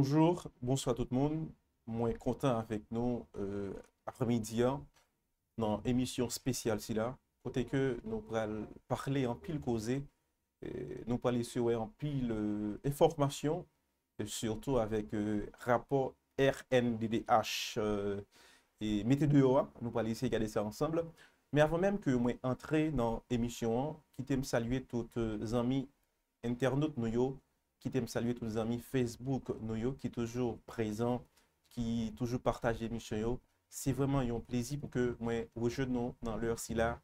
Bonjour, bonsoir tout le monde. Moi, content avec nous euh, après-midi hein, dans émission spéciale si là, que nous parler en pile causé, euh, nous parler sur en pile euh, information, surtout avec euh, rapport RNDDH et météo. Hein. Nous parler de regarder ça ensemble. Mais avant même que moi entrer dans émission, hein, quittez me saluer toutes amis internautes nous qui t'aime saluer tous les amis Facebook Noyo qui est toujours présent, qui toujours partage l'émission. C'est vraiment un plaisir pour que moi non, dans l'heure si là,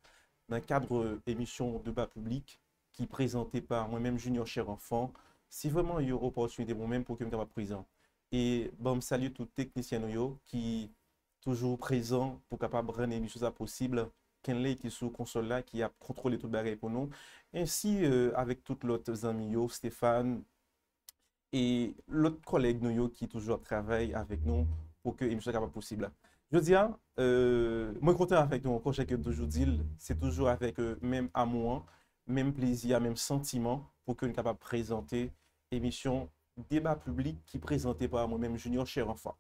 dans le cadre euh, émission de bas public qui est présentée par moi-même Junior Cher Enfant. C'est vraiment une opportunité pour moi-même pour que je sois présent. Et bon, salut tout technicien Noyo qui toujours présent pour capable rendre l'émission possible Kenley qui est sous console là qui a contrôlé tout le bagage pour nous ainsi euh, avec toutes autres amis Stéphane et l'autre collègue nous qui toujours travaille avec nous pour que l'émission soit capable possible. Je dis, dire, hein, euh, moi content avec nous, encore que toujours dit, c'est toujours avec le même amour, même plaisir, même sentiment pour que nous capable présenter l'émission débat public qui présentée par moi-même Junior cher enfant.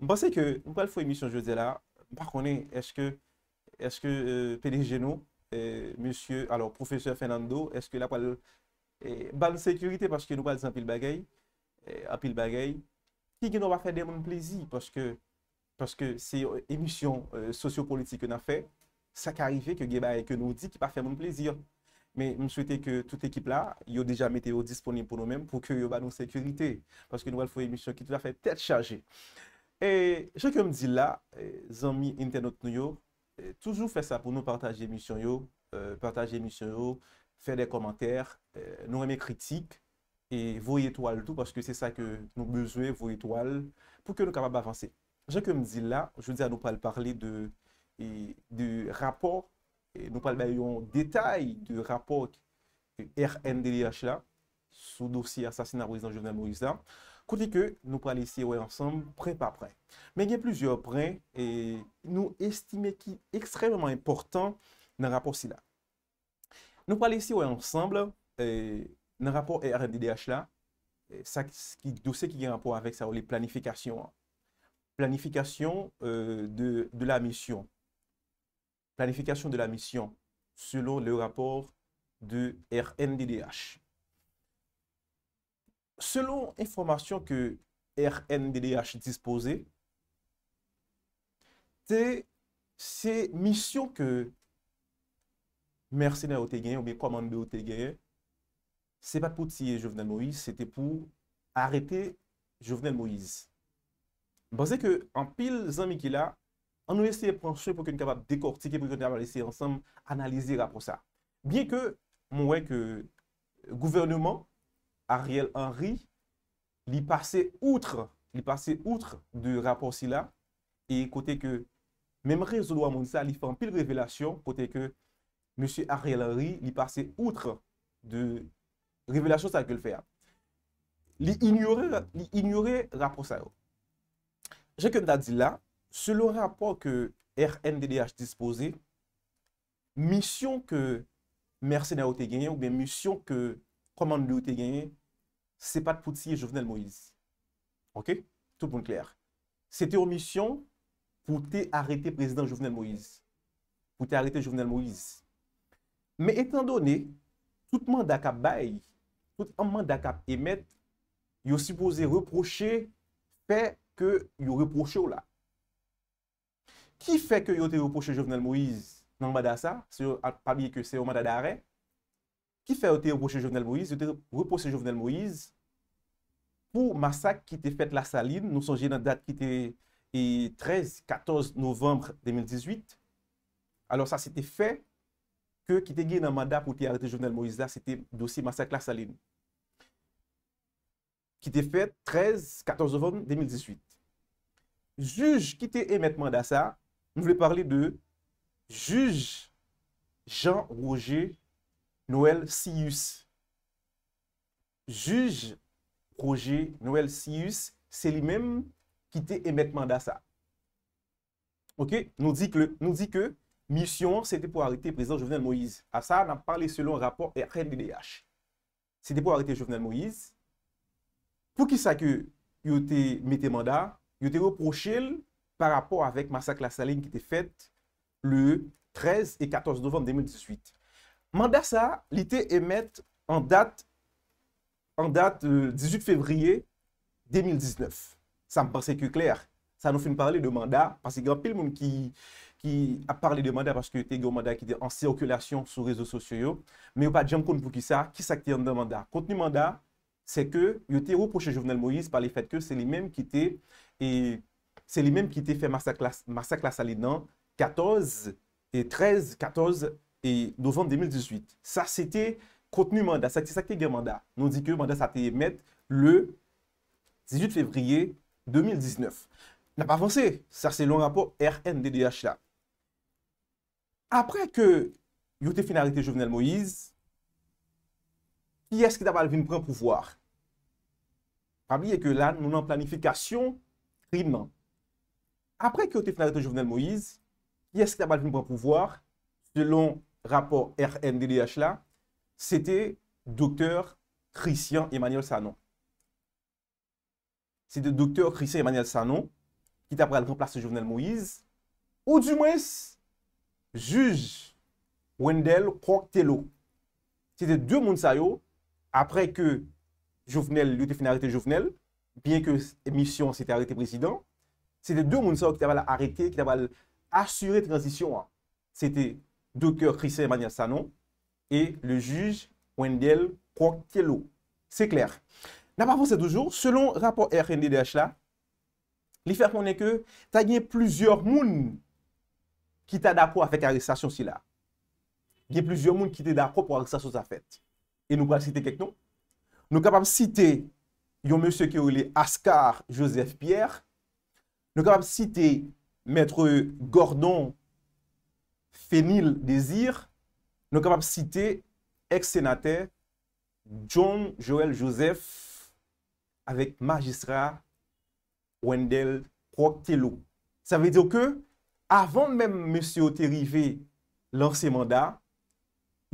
Je pense que nous parlons une émission jeudi là, par contre, est-ce que est que euh, PDG nous euh, monsieur alors professeur Fernando, est-ce que la pas bal sécurité parce que nous parlons sans pile bagaille Eh, apil bagay, ki genou va fè de moun plezi paske se yon emisyon eh, sosyo-politik genou a fè, sa karife ke genou di ki pa fè moun plezi. Men m souwete ke tout ekip la yo deja meteo disponye pou nou men pou ke yo va nou sekurite. Paske nou wèl fò emisyon ki tout la fè tèt chaje. E chè ke m di la, e, zanmi internet nou yo, e, toujou fè sa pou nou partaj emisyon yo, e, partaj emisyon yo, fè de komantèr nou remè kritik e voy etoal tout, paske se sa ke nou bezwe, voy etoal, pou ke nou kapab avanse. Je ke mdila, je dize a nou pal parli de, de rapor, nou pal bayon detay, de rapor, RNDDH la, sou dosi asasina wouizan, jounel wouizan, kou di ke nou pal isi wey ansamb, pre pa pre. Men gen plouzio pre, nou estime ki ekstremman important, nan rapor si la. Nou pal isi wey ansamb, e, le rapport RNDDH la, eh, sa qui dosè un rapport rapport ça, ça, ou hein. Planification euh, de, la mission. Planification de la mission selon le rapport de RNDDH. Selon information que RNDDH dispose, c'est se misyon que mersenè ou ou bien komande ou se pa pout siye Jovenel Moïse, se te pou arrete Jovenel Moïse. Ban se ke an pil zanmi ki la, an nou esye pransye pou ki nou kapap dekortike pou ki nou ap aleseye ansam analize rapo sa. Bien ke, mwen wey, gouvernement Ariel Henry li pase outre, li pase outre de rapo si la, e kote ke, men mre zo lwa moun sa, li fan pil revelasyon kote ke M. Ariel Henry li pase outre de kote, Rive la chou sa ke l fè a. Li inyorè, li inyorè rapò sa yo. Jè kem da di la, se lo rapò ke RNDDH dispose, misyon ke mersè na ou te genye ou mè misyon ke komande le ou te genye, se pat poutsiye Jovenel Moïse. Ok? Tout bon kler. Se te omisyon pou te arrete prezident Jovenel Moïse. Poutse arrete Jovenel Moïse. Mè etan donè, toutman da ka baye, Kout amman da kap emet, yo suppose reproche pe ke yo reproche ou la. Ki fe ke yo te reproche Jovenel Moïse nan mada sa, se yo apabye ke se yo mada da are, ki fe yo te reproche Jovenel Moïse, yo te reproche Jovenel Moïse pou masak ki te fet la saline. Nou sonje nan dat ki te 13-14 novembre 2018. Alors sa se te fe ke ki te gen nan mada pou te arrete Jovenel Moïse la, se te dosi masak la saline. ki te fè 13-14 novem 2018. Juge ki te emetman da sa, nou vle parli de Juge Jean-Roger Noël Sius. Juge Roger Noël Sius, se li menm ki te emetman da sa. Ok, nou di ke misyon se te pou harite prezident Jovenel Moïse. A sa nan parli selon rapor e RNVDH. Se te pou harite Jovenel Moïse, pou ki sa ke yo te mette manda, yo te reproche l par rapport avek masak la saline ki te fet le 13 et 14 novem 2018. Manda sa, li te emet an dat an dat 18 fevriye 2019. Sa m panse ke kler, sa nou fin parle de manda, panse gen apil moun ki a parle de manda, an sirokulasyon sou rezo sosyo yo, mi yo pa djem kon pou ki sa, ki sa ki yon de manda. Konti manda, se ke yote ou poche Jovenel Moïse pa li fet ke se li menm ki te se li menm ki te fe massak la sali nan 14 et 13, 14 et 9, 2018. Sa se te kotenu manda, sa se te sakte gen manda, non di ke manda sa te emet le 18 fevriye 2019. Na pa avanse, sa se lon rapor RNDDH la. Apre ke yote finalite Jovenel Moïse, pi eske da pa alvin pran pouvwar? et que là, nous en planification criminelle. Après que nous fait Jovenel Moïse, qui est-ce qui a pour pouvoir Selon rapport RNDDH là, c'était docteur Christian Emmanuel Sanon. C'est le docteur Christian Emmanuel Sanon qui place remplacer Jovenel Moïse, ou du moins, juge Wendell Proctello. C'était deux mounsayos après que Jouvenel, lyo te finarete Jouvenel, bien ke mission se te arete prezident, se te dou moun sa wak te aval arete, te aval asure transisyon. Se te dokeur Chris Emmanuel Sanon e le juj Wendel Proctelo. Se kler. Napa fonse toujou, selon rapor RNDDH la, li fèrk mounen ke, ta gen plouzyor moun ki ta dapro afèk a reksasyon si la. Gen plouzyor moun ki te dapro pou a reksasyon sa fèt. E nou pral site kek nou, nou kapap site yon monsye ki ou li Askar Joseph Pierre, nou kapap site Mètre Gordon Fénil Désir, nou kapap site ex-senate John Joel Joseph avèk magistra Wendell Proctelou. Sa vè diyo ke avan mèm monsye ou te rive lanse manda,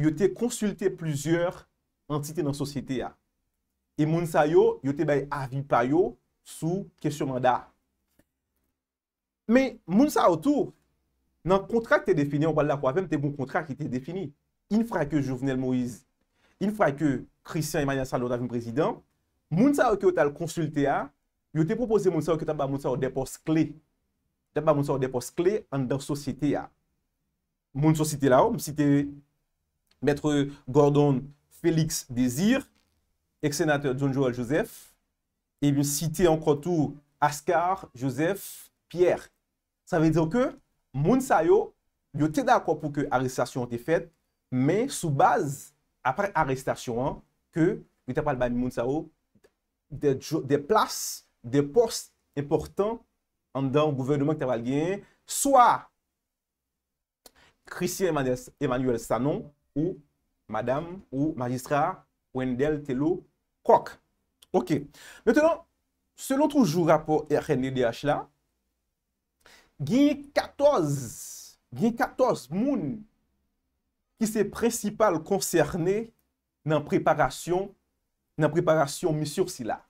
yote konsulte plouzyor antite nan sosyete ya. E moun sa yo, yo te bay avi payo sou kesyon manda. Me moun sa yo tou, nan kontrak te defini, an pal la kwa vem, te moun kontrak ki te defini. In fra ke Jouvenel Moïse, in fra ke Christian Emmanuel Sallot avi m prezident, moun sa yo ki yo tal konsulte ya, yo te propose moun sa yo ki tap pa moun sa yo depos kle. Tap pa moun sa yo depos kle an dan sosyete ya. Moun sosyete la ou, msite mètre Gordon Félix Désir, ex-senateur John Joel Joseph, et je cite encore tout Askar Joseph Pierre. Ça veut dire que Mounsa yo, yo t'es d'accord pou que arrestation a été faite, mais sous base, après arrestation, que, je te parle pas de Mounsa yo, des places, des postes importants en don gouvernement que t'as valgué, soit Christian Emmanuel Sanon, ou madame, ou magistrat, Wendel, Telo, Krok. Ok. Mwen tenon, selon toujou rapor RNEDH la, gwen katos, gwen katos moun ki se precipal konserne nan preparasyon, nan preparasyon misur si la.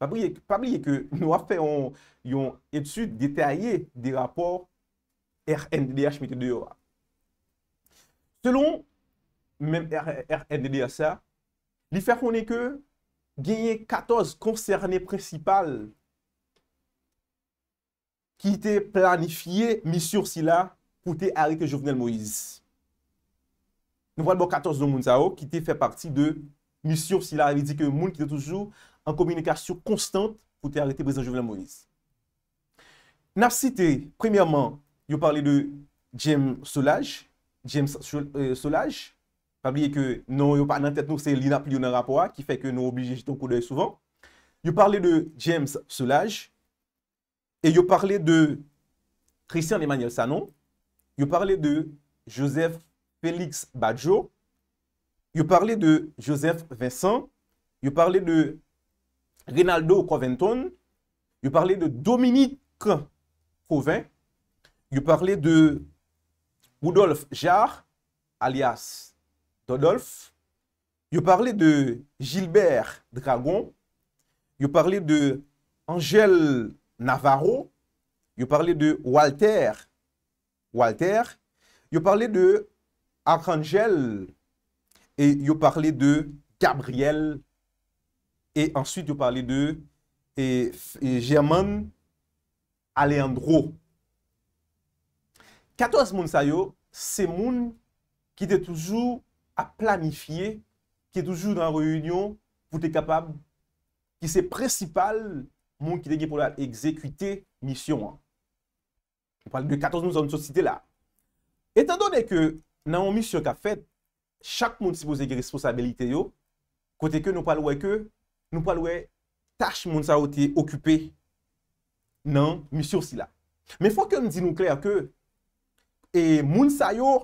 Pa blye, pa blye ke nou a fe yon etude detaye di rapor RNEDH mwen tenon yo la. Selon, men RNEDH sa, Li fè konè ke genye katoz konsernè prensipal ki te planifiye misyon sila pou te arite Jovenel Moïse. Nou wad bo katoz do moun za ou ki te fè parti de misyon sila. Avè di ke moun ki te toujou an kominikasyon konstant pou te arite Breza Jovenel Moïse. Narsite, premèrman, yo pale de James Solage. James Solage. Euh, Fabriye ke nou yo pa nan tet nou se lina pli ou nan rapwa ki feke nou oblije jiton kou doye souvan. Yo parle de James Solage. E yo parle de Christian Emmanuel Sanon. Yo parle de Joseph Felix Bajo. Yo parle de Joseph Vincent. Yo parle de Rinaldo Coventon. Yo parle de Dominique Covin. Yo parle de Rudolf Jarre alias Jardin. Yo parle de Gilbert Dragon, yo parle de Angel Navarro, yo parle de Walter, yo parle de Arcangel, yo parle de Gabriel, yo parle de Germain Alejandro. a planifiye ki toujou nan reyunyon pou te kapab ki se precipal moun ki te ge pou la ekzekwite misyon an. Moun pal de 14 moun zon sosite la. Etan donè ke nan an misyon ka fet, chak moun se pose ge responsabilite yo, kote ke nou pal wè ke, nou pal wè tache moun sa yo te okupè nan misyon si la. Me fwa ke m di nou kler ke, e moun sa yo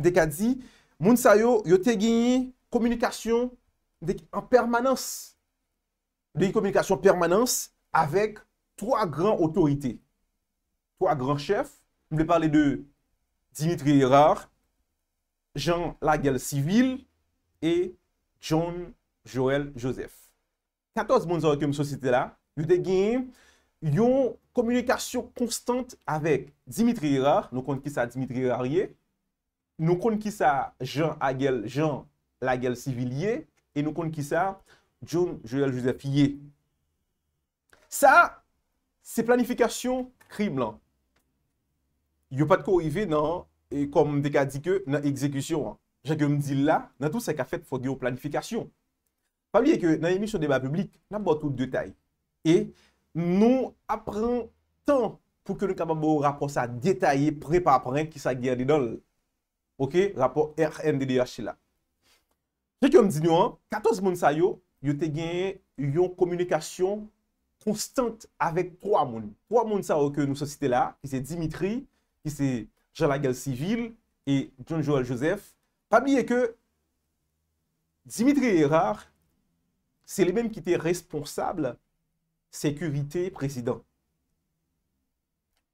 de ka di, Moun sa yo, yo te genyi komunikasyon dek an permanans, dek komunikasyon permanans avèk 3 gran otorite. 3 gran chef, mwen palè de Dimitri Hira, Jean Lagal Civil, et John Joel Joseph. 14 moun sa yo kem sosite la, yo te genyi yon komunikasyon konstant avèk Dimitri Hira, nou kon ki sa Dimitri Harie, Nou kon ki sa Jean Aguel Jean l'aguel sivilier e nou kon ki sa John Joël Josephier. Sa, se planifikasyon krib lan. Yo pat ko ive nan, e kom m deka dike nan ekzekisyon. Je gen m di la, nan tou se ka fet fò gè ou planifikasyon. Pabliye ke nan emisyon deba publik, nan bo tout detay. E, nou apren tan pou ke nou kama bo raponsa detay pre pa apren ki sa gè di do l. Ok, rapor RNDDH la. Jè kèm di nou an, 14 moun sa yo, yo te gen yon komunikasyon konstant avèk 3 moun. 3 moun sa yo ke nou sosite la, ki se Dimitri, ki se Jean Lagal-Siville, et Jean-Joël Joseph. Pamye ke, Dimitri Erard, se le menm ki te responsable, sekurite prezident.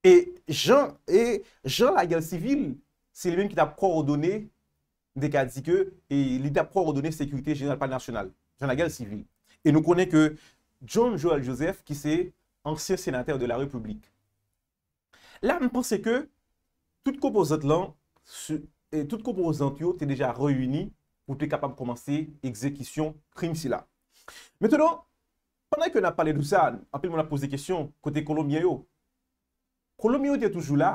Et Jean Lagal-Siville, Se li men ki ta pro ordone de Kadzike e li ta pro ordone sekwite jenal pa narsenal, janagal sivil. E nou konen ke John Joël Joseph ki se ansye senater de la republik. La m ponsen ke tout kopo zant lan, tout kopo zant yo te deja reyuni pou te kapam komanse ekzekisyon trim si la. Metenon, pandan ke na pale dousan, apil m w la pose de kesyon kote Kolomyeyo. Kolomyeyo te toujou la.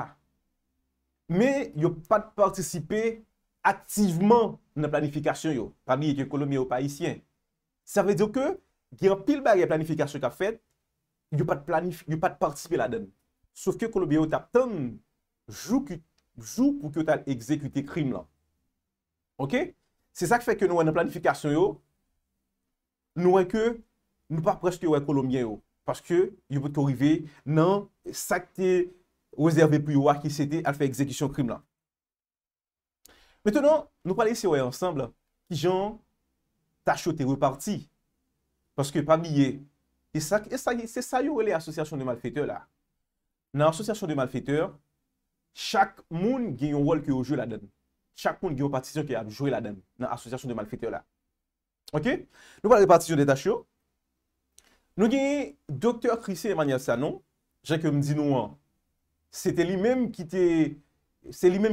me yon pat participe aktiveman nan planifikasyon yo, pandi yon kolomye ou paisyen. Sa ve diyo ke, gen pil bag yon planifikasyon ka fet, yon pat participe la den. Sof ke kolomye ou tap ton, jou pou ki ou tal ekzekute krim la. Ok? Se sak fek yo nou an nan planifikasyon yo, nou an ke, nou pa preske yo an kolomye yo. Paske, yon pat korive nan sakte Ou e zerve pou yo wak ki se te alfe ekzekisyon krim la. Metenon, nou pale se wè ansembl. Ki jan, tachyo te wè parti. Paske pa miye, se sa yo wè le asosyasyon de malfeteur la. Nan asosyasyon de malfeteur, chak moun gen yon wol ki yo jwè la den. Chak moun gen wè patisyon ki yo jwè la den. Nan asosyasyon de malfeteur la. Ok? Nou pale repatisyon de tachyo. Nou gen Dr. Chrissie Emmanuel Sanon, jen ke mdi nou an, Se te li menm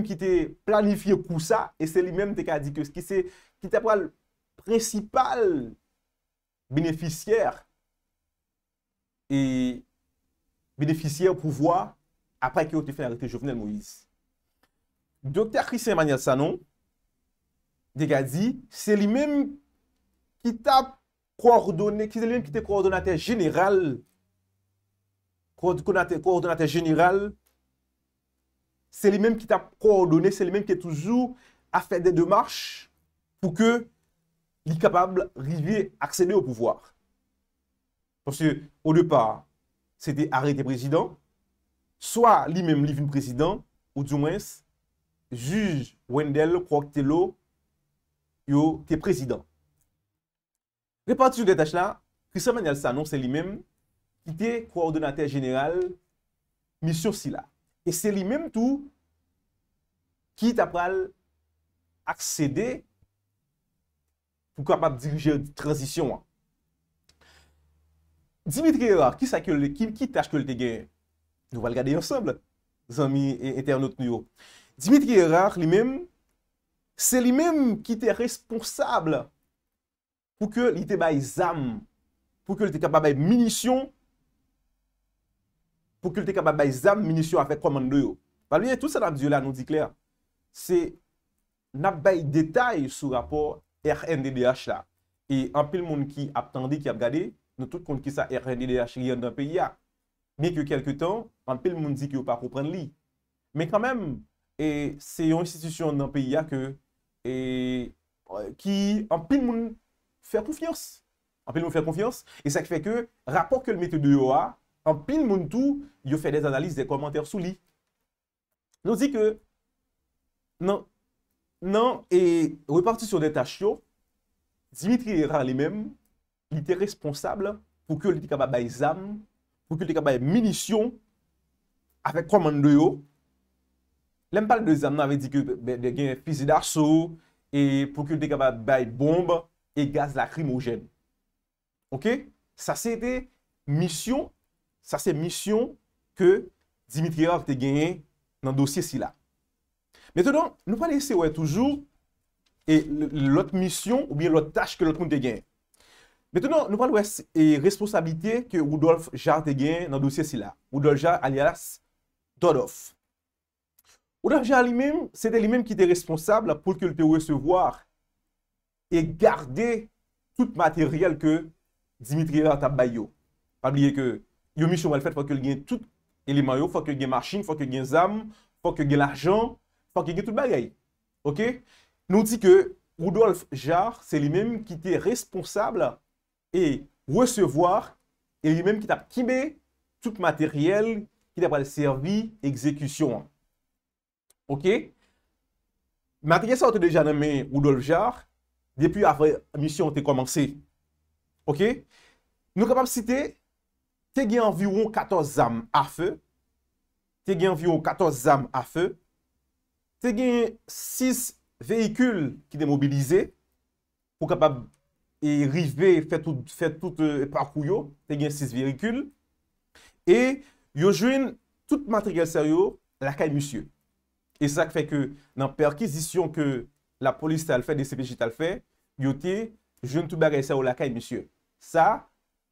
ki te planifiye kousa e se li menm te ka di ke se ki te pral presipal beneficyèr e beneficyèr pou vwa apre ki yo te fè nan rete jovenel Moïse. Dr. Christian Magnal Sanon de ka di se li menm ki te koordonate genyral koordonate genyral Se li menm ki ta kwa ordone, se li menm ki touzou a fè de de march pou ke li kapab li vi akse de ou pouvwar. Sonsi, ou de pa, se te are te prezidant, soa li menm li vin prezidant, ou djou mwens, juj Wendel kwa ak te lo yo te prezidant. Repartisyon de tach la, Christophe Magnal sa anonsen li menm ki te kwa ordonate general misyon si la. E se li menm tou ki tapal akse de pou kapap dirije di tranjisyon an. Dimitri Erar, ki sa ke l ekip, ki taj ke l te gen, nou val gade yon seble, zanmi eternot nyo. Dimitri Erar li menm, se li menm ki te responsable pou ke li te bay zam, pou ke li te kapap bay minisyon, pou kulte ka ba bay zam munisyon a fe kwa man do yo. Palouye, tout sa nan diyo la nou di kler. Se, nap bay detay sou rapor RNDDH la. E anpe l moun ki ap tande ki ap gade, nou tout kon ki sa RNDDH li an dan pe ya. Me ke kelke tan, anpe l moun di ki yo pa pou pren li. Me kanmem, e, se yon istitisyon nan pe ya ke, e, ki anpe l moun fe konfiyans. Anpe l moun fe konfiyans. E se k fe ke, rapor ke l metodo yo a, An pin moun tou, yo fè des analis de komantèr sou li. Nou di ke, nan, nan, e reparti sou detasyon, Dimitri Rallimèm, li te responsable pou kèl di kaba bay zam, pou kèl di kaba bay minisyon, apè kwa man de yo, lem pal de zam nan ave di kèl de gen pizi darsou, e pou kèl di kaba bay bombe, e gaz lakrim ou jèm. Ok, sa se de misyon, Sa se misyon ke Dimitriyev te gen nan dosye si la. Metenon, nou pale se wè toujou e lot misyon ou bie lot taj ke lot moun te gen. Metenon, nou pale wè se e responsabilite ke Woudolf Jarre te gen nan dosye si la. Woudolf Jarre alias Dodoff. Woudolf Jarre li mèm, e se te li mèm ki te responsable pou ke lte wè se vwa e garde tout materyel ke Dimitriyev ta bayo. Pabliye ke... yo misyon wèl fèt fòk yo gen tout e li mayò, fòk yo gen machin, fòk yo gen zam, fòk yo gen l'ajan, fòk yo gen tout bagay. Ok? Nou di ke Rudolf Jarre, se li menm ki te responsable e resevoir e li menm ki tap kibe tout materyel ki tap wèl servi ekzekisyon. Ok? Materyel sa wèl te dejan anmen Rudolf Jarre depi avè misyon te komanse. Ok? Nou kapab site te gen environ 14 zanm a fe, te gen environ 14 zanm a fe, te gen 6 vehikul ki demobilize, pou kapab e rive, fe tout e, e prakou yo, te gen 6 vehikul, e yo jwen tout matrigal serio, lakay musye. E sak fe ke nan perkizisyon ke la polis tal fe, de CPJ tal fe, yo te jwen tout bagay serio lakay musye. Sa,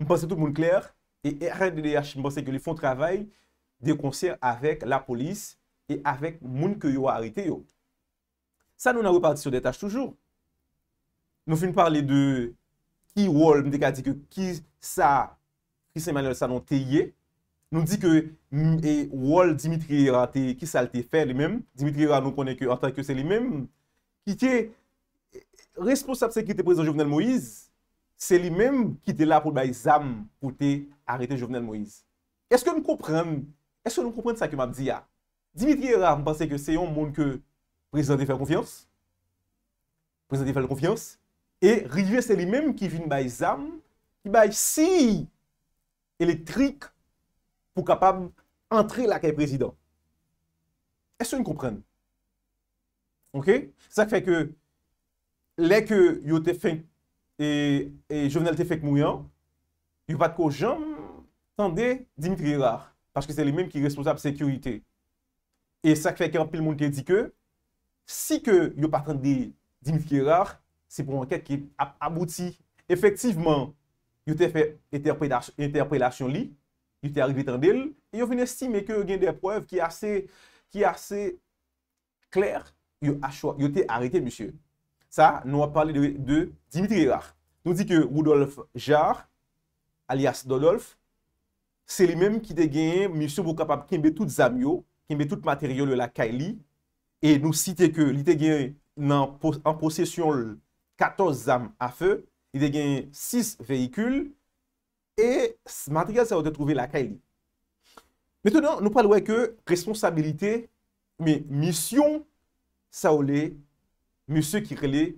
mpense tout moun kler, E rènde de yache mbosè ke li fon travèl de konser avèk la polis e avèk moun ke yo a harite yo. Sa nou nan wè partisyon de taj toujou. Nou fin parli de ki wol mdek adike ki sa, ki semanel sa nou te ye. Nou di ke wol Dimitri Rata ki sa lte fè lè mèm. Dimitri Rata nou pwene ki orta kè se lè mèm. Ki te responsab seki te prezant jounel Moïse, se li menm ki de la pou bay zam pou te arete Jovenel Moïse. Eske nou komprende? Eske nou komprende sa ke map di ya? Dimitriye ra, mpase ke se yon moun ke prezidenti fèl konfians? Prezidenti fèl konfians? E, rije, se li menm ki vin bay zam ki bay si elektrik pou kapab antre la ke prezident. Eske nou komprende? Ok? Sak fè ke lè ke yote fèn E, e jovenel te fek mouyan, yo pat ko jom tande dimitri rar, paske se li menm ki responsab sekurite. E sak fek anpil moun te di ke, si ke yo patande dimitri rar, se pou anket ki abouti, efektivman, yo te fe interpelasyon li, yo te arrivit an del, yo ven estime ke gen de prev ki ase kler, yo te arite monsye. Sa nou a pali de Dimitri Gar. Nou di ke Rudolf Jar, alias Dodolf, se li menm ki te genye misyon pou kapab kimbe tout zam yo, kimbe tout materyol yo la kaili, e nou site ke li te genye nan posesyon 14 zam a fe, li te genye 6 vehikul, e matriyal sa ou te truvi la kaili. Metenan nou palwe ke responsabilite, mi misyon sa ou le misyon. Monsye ki rele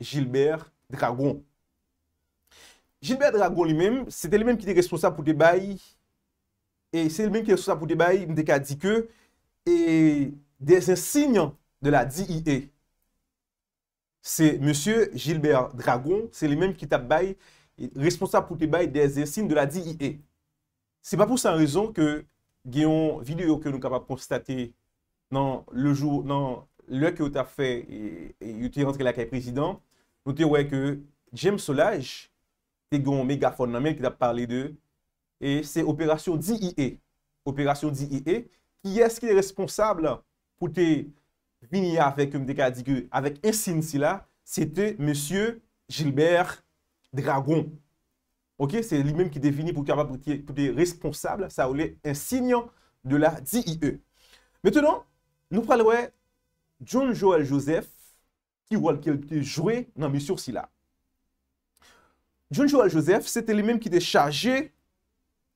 Gilbert Dragon. Gilbert Dragon li menm, se te li menm ki te responsab pou te bay, e se li menm ki te responsab pou te bay, mde ka di ke, e de zin sin de la di i e. Se Monsye Gilbert Dragon, se li menm ki te bay, responsab pou te bay de zin sin de la di i e. Se pa pou san rezon ke geyon video ke nou ka pa prostate nan le jour, nan... lè kè ou ta fè, youti e, e, rentre la kè prezidant, nou te wè kè James Solaj, te goun megafon namè, ki ta parle de, e se operasyon D.I.E. Operasyon D.I.E. ki es ki responsable pou te vini ya avèk insin si la, se te M. Gilbert Dragon. Ok, se li menm ki defini pou te responsable, sa ou lè insinyan de la D.I.E. Mètè nan, nou pral wè John Joel Joseph ki wòl ke te jwè nan misur si la. John Joel Joseph se te le menm ki te chaje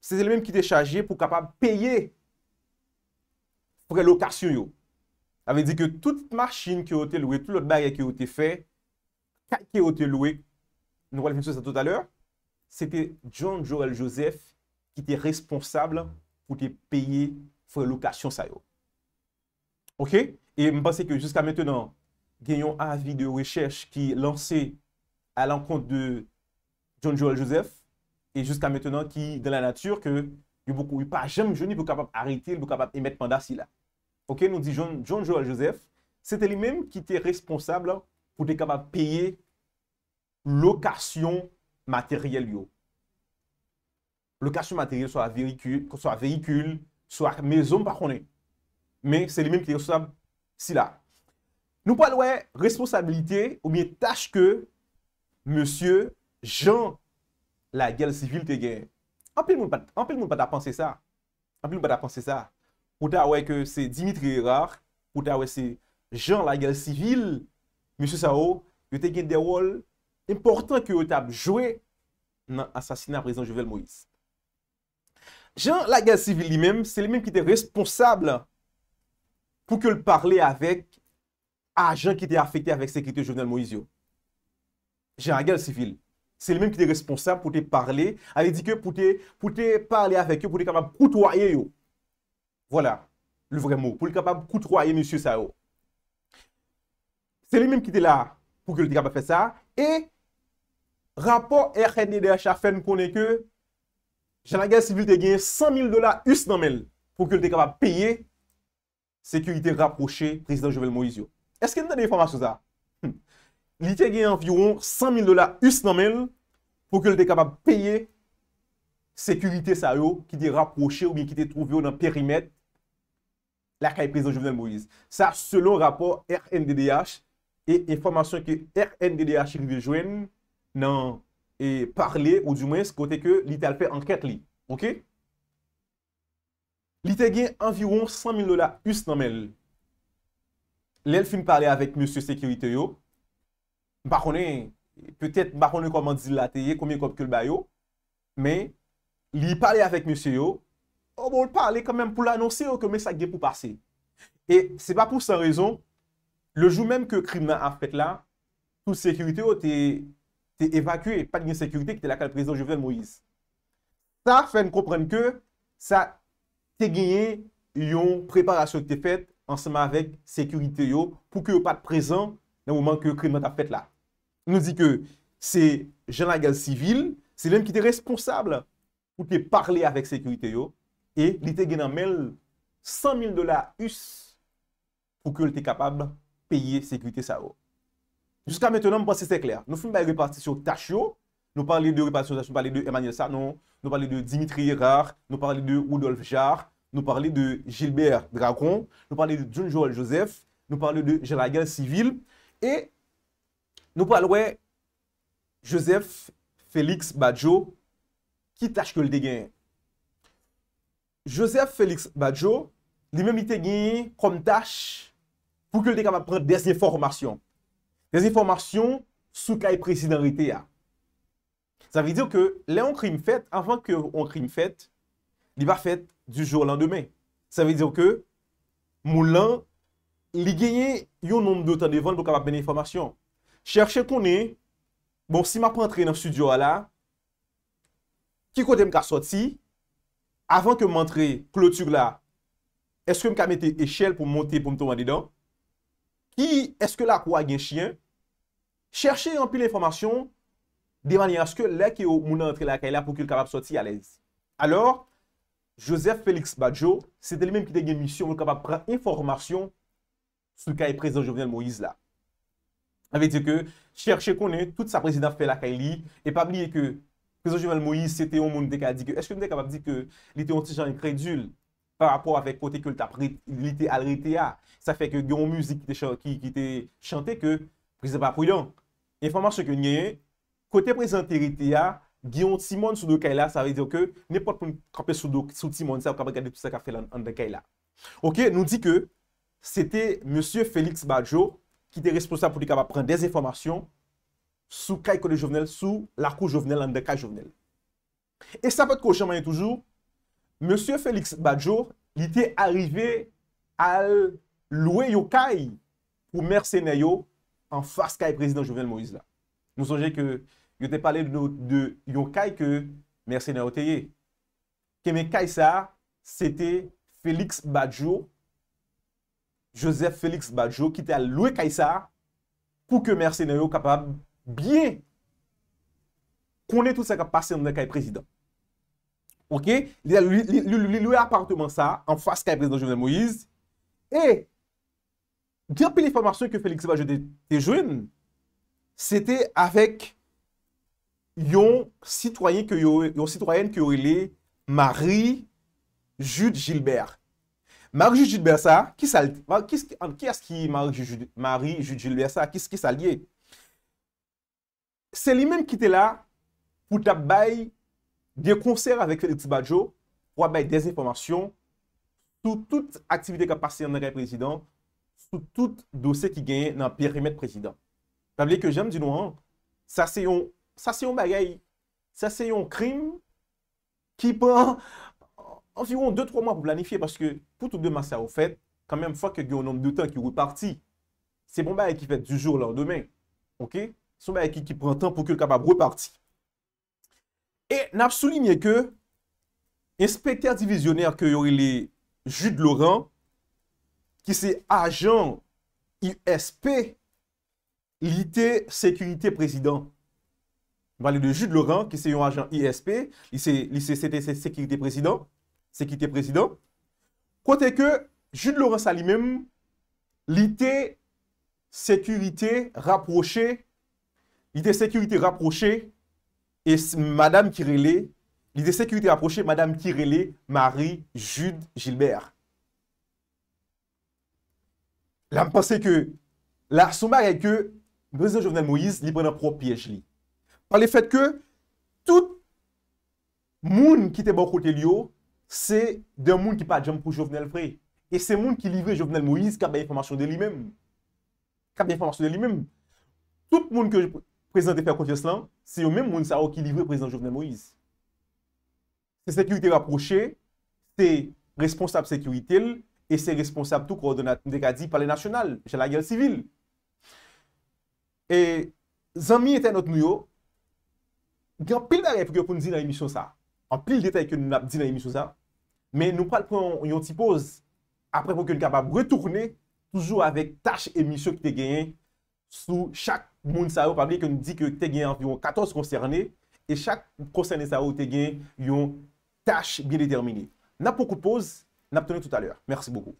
se te le menm ki te chaje pou kapab peye pou re lokasyon yo. Ave di ke tout machin ki wò te louè tout lot bagè ki wò te fè kak ki wò te louè nou wòl fin sou sa tout alèr se te John Joel Joseph ki te responsable pou te peye pou re lokasyon sa yo. Ok? E mpase ke jiska mettenan genyon avi de wechèche ki lansè a lankont de John Joel Joseph e jiska mettenan ki de la natyur ke yon pou kou yon pa jem jouni pou kapap arete, pou kapap emet pandasi la. Ok, nou di John Joel Joseph, se te li menm ki te responsable pou te kapap peye lokasyon materyel yo. Lokasyon materyel so a veyikul, so a mezon pa konen. Men se li menm ki te responsable. Si la, nou pal wè responsabilite ou mi e tache ke Monsie Jean Lagal-Civil te gen. Anpil moun pat apanse sa. Anpil moun pat apanse sa. Ou ta wè ke se Dimitri Hérard, ou ta wè se Jean Lagal-Civil, Monsie Sao, yo te gen de wol, importan ke yo tab jowe nan asasina prezant Jevel Moïse. Jean Lagal-Civil li menm, se li menm ki te responsable pou ke l parle avek ajan ki te afekte avek sekrete jounel Moizyo. Janagel Sivil, se li menm ki te responsab pou te parle, ave di ke pou te parle avek yo, pou te kapab koutroye yo. Vola, le vre mou, pou te kapab koutroye monsye sa yo. Se li menm ki te la pou ke l te kapab fe sa, e, rapor R&D de achafen konen ke, Janagel Sivil te genye 100 000 $ us nanmel pou ke l te kapab peye yo. Sekurite raproche prezident Jovenel Moïse yo. Eske nan de informasyon sa? Li te gen yon environ 100.000 dola us nan men, pou ke li de kabab peye sekurite sa yo ki de raproche ou mi ki de trove yo nan perimet la kay prezident Jovenel Moïse. Sa selon rapor RNDDH, e informasyon ki RNDDH yon de jwen nan e parle ou di mwen se kote ke li talpe anket li. Ok? li te gen environ 100 000 dola us nanmel. Lèl fin pale avèk monsye sekirite yo, bakone, petèt bakone koman dizilateye koumyen kopke l bayo, men, li pale avèk monsye yo, o bon pale kanmem pou l'anonser yo ke mensak gen pou pase. E se ba pou sa rezon, le jou menm ke krim nan afpet la, tout sekirite yo te te evakwe, pa di gen sekirite ki te la kal prezident Jovenel Moïse. Sa, fen komprenke, sa te genye yon preparasyon ki te fet ansama avèk sekurite yo pou ki yo pat prezen nan mouman ki yo kredman ta fet la. Nou di ke se jan la gaz sivil, se lem ki te responsable pou ki te parle avèk sekurite yo e li te gen amel 100 000 $ us pou ki yo te kapab paye sekurite sa yo. Juska metenam, pas se se kler, nou foun bay reparti sou tach yo Nou parli de Emmanuel Sarnon, nou parli de Dimitri Hérard, nou parli de Rudolf Jarre, nou parli de Gilbert Dracon, nou parli de Jean-Joël Joseph, nou parli de Jean-Laguerre Siville, et nou parli ouè Joseph Félix Bajot ki tâche kèlte gen. Joseph Félix Bajot li mèmi te gen kòm tâche pou kèlte gen apre des informasyon. Des informasyon sou kèl presidèritè ya. Sa ve diyo ke, le an krim fèt, avan ke an krim fèt, li ba fèt du jò lan demè. Sa ve diyo ke, moun lan, li genye yon nom de tan devan pou kap ap men informasyon. Cherche konè, bon si ma pa antre nan studio ala, ki kote m ka soti, avan ke mantre klo tug la, eske m ka mette eshel pou monte pou m tou man didan, ki eske la kwa gen chyen, cherche an pi l'informasyon, De manye aske, lè ki yo moun an entre lakay la pou ki l kapap soti alez. Alors, Joseph Félix Bajot, sète l mèm ki te gen misyon, moun kapap pren informasyon sou kèy Prezident Jovenel Moïse la. Avè di ke, chèrche konen tout sa Prezident Félix lakay li, epabliye ke Prezident Jovenel Moïse sète yon moun de kèy di ke, eske moun de kapap di ke li te ontijan yon kredul pa rapor avèk pote kèl ta prit, li te alritè a, sa fèk yon mouzik ki te chante ke Prezident Félix lakay la. Enfaman sèk yon genye, kote prezenterite ya, Gion Simon Soudokay la, sa ve diyo ke, ne pot pou m trape Soudokay, Soud Simon sa, ou kabre gade tout sa kafe lan, an dekay la. Ok, nou di ke, se te, Monsie Félix Badjo, ki te responsable pou li kaba pren dezinformasyon, sou kay kole jovenel, sou larkou jovenel, an dekay jovenel. E sa pe kouche manye toujou, Monsie Félix Badjo, li te arrive al, loue yo kay, pou mersenay yo, an faskay prezident jovenel Moïse la. Nou sonje ke, yo te pale de yon kay ke mersenayoteye. Keme kaysar, sete Felix Baggio, Joseph Felix Baggio, ki te al loue kaysar, pou ke mersenayoteye kapab biye konen tout sa kapasen nan kay prezidant. Ok? Li loue aparentement sa, an fwa se kay prezidant Jovenel Moïse, e, di api l'informasyon ke Felix Baggio te jwen, sete avek yon citroyen ke yo ilè Marie Jude Gilbert. Marie Jude Gilbert sa, ki sa liye? An ki as ki Marie Jude Gilbert sa, ki sa liye? Se li men ki te la, pou ta bay gen konser avèk Fede Tzibadjo, pou ta bay des informasyon sou tout aktivite ka pase yon nan gen prezident, sou tout dosè ki gen nan perimetre prezident. Tabi ke jen di nou an, sa se yon Sa se yon bagay, sa se yon krim, ki pan environ 2-3 mwan pou planifiye, paske pou tou dema sa ou fèt, kan menm fòk yon nom de tan ki ou reparti, se bon bagay ki fèt du jour lor demen, ok? Se bon bagay ki ki pran tan pou ki yon kapab reparti. E nap soulimye ke, inspektèr divizyonèr ke yon ilè Jude Laurent, ki se ajan ISP, ilite sekurite prezident. mwale de Jude Laurent, ki se yon agent ISP, li se sekite prezident, sekite prezident, kote ke Jude Laurent sa li mem, li te sekite raproche, li te sekite raproche, e madame Kirele, li te sekite raproche, madame Kirele, Marie Jude Gilbert. La mpase ke, la somar e ke, mwaze Jovenel Moïse li prena pro pièj li. Pal efet ke, tout moun ki te ba kote li yo, se den moun ki pa jam pou Jovenel Frey. E se moun ki livre Jovenel Moïse, kab e informasyon de li menm. Kab e informasyon de li menm. Tout moun ki prezident te pa kote slan, se yon menm moun sa ou ki livre prezident Jovenel Moïse. Se sekyou te rapproche, se responsab sekyou itel, e se responsab tou kwa ordonat mdekadi pale nasyonal, jel agel sivil. E zanmi eten ot nou yo, Gyan pil detay pou ki yo pou nou di nan emisyon sa. Gan pil detay pou ki yo nou ap di nan emisyon sa. Men nou pral pou yon ti pose. Apre pou ki yo nou kabab retourne. Toujou avèk tache emisyon ki te genye. Sou chak moun sa ou pabli. Kon di ki te genye anvyon 14 konserne. E chak konserne sa ou te genye yon tache bi den termine. N ap pou kou pose. N ap tounen tout alèr. Mersi boukou.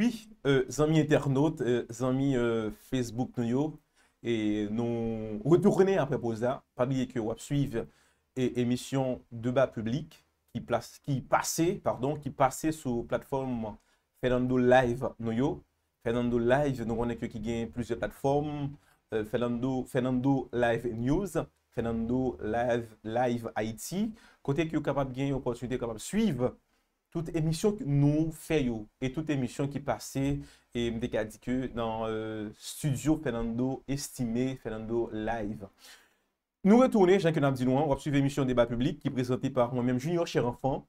Oui, zanmi eternote, zanmi Facebook nou yo, et nou wè tou rene apè pose da, pabliye ki wap suive emisyon deba publik, ki pase sou platform Fernando Live nou yo. Fernando Live nou wane ki gen plus de platform, euh, Fernando Live News, Fernando Live IT, kote ki w kapap gen yon pwasyonite kapap suive tout emisyon nou fè yo et tout emisyon ki pase et mdeka dike nan Studio Fernando Estime Fernando Live. Nou retourne, jankou na mdi nou an, wap suvi emisyon debat publik ki prezoti par mwen mèm junior, chèr enfan,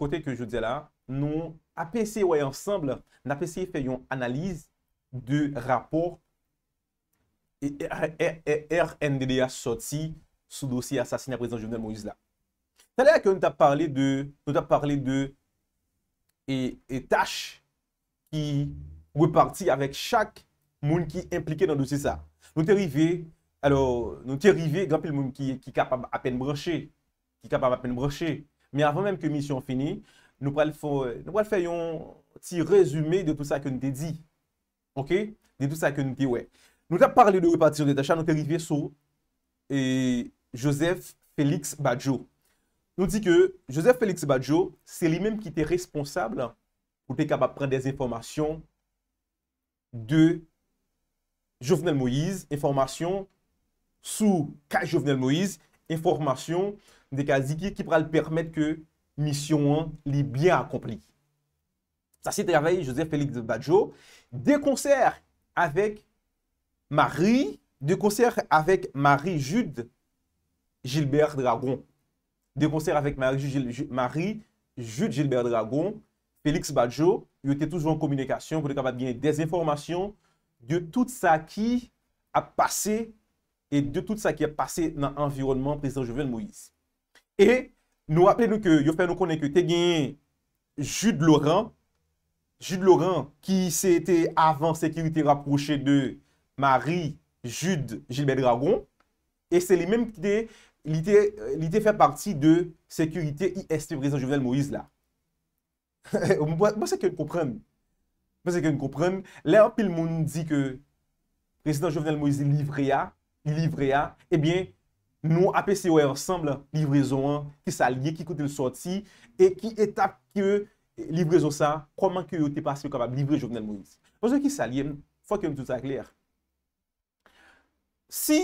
kote ke joudze la, nou apesey wèy ansamble, nou apesey fè yon analize de rapor e RNDD a soti sou dosi asasine aprezen jounel Moïse la. Tè lè akoun nou ta parle de nou ta parle de E, e tache ki wè parti avèk chak moun ki implike nan dousi sa. Nou te rive, alò, nou te rive, granpil moun ki kap apen broche, ki kap apen broche, mi avon menm ke misyon fini, nou pral fayon ti rezume de tout sa kon te di. Ok? De tout sa kon te di, wè. Nou te parli de wè parti an de tache, nou te rive sou, e Joseph Felix Baggio. nous dit que Joseph Félix Badjo, c'est lui-même qui était responsable pour être capable de prendre des informations de Jovenel Moïse, informations sous cas Jovenel Moïse, informations des Kaziki qui pourra permettre que mission est bien accomplie. Ça, c'est travail Joseph Félix Badjo. Des concerts avec Marie, des concerts avec Marie Jude Gilbert Dragon. De konser avèk Marie, Jude Gilbert Dragon, Felix Bajo, yo te toujou an komunikasyon, pou te kapat genye dezinformasyon de tout sa ki a pase e de tout sa ki a pase nan environnement prezident Joven Moïse. E nou apè nou ke, yo fè nou konè ke te genye Jude Laurent, Jude Laurent ki se ete avans se ki yote raproche de Marie, Jude Gilbert Dragon e se li menm pide... li te fè partit de sekurite y esti prezident Jovenel Moïse la. Mwen seke yon kouprem. Mwen seke yon kouprem. Lè apil moun di ke prezident Jovenel Moïse livrea, livrea, ebyen eh nou apese wè ansembl livrezon an ki salye, ki koute l sorti, e ki etape ki livrezon sa, koman ki yote pasi kwa mab livre Jovenel Moïse. Mwen seke ki salye, fwa ki yon tout a kler. Si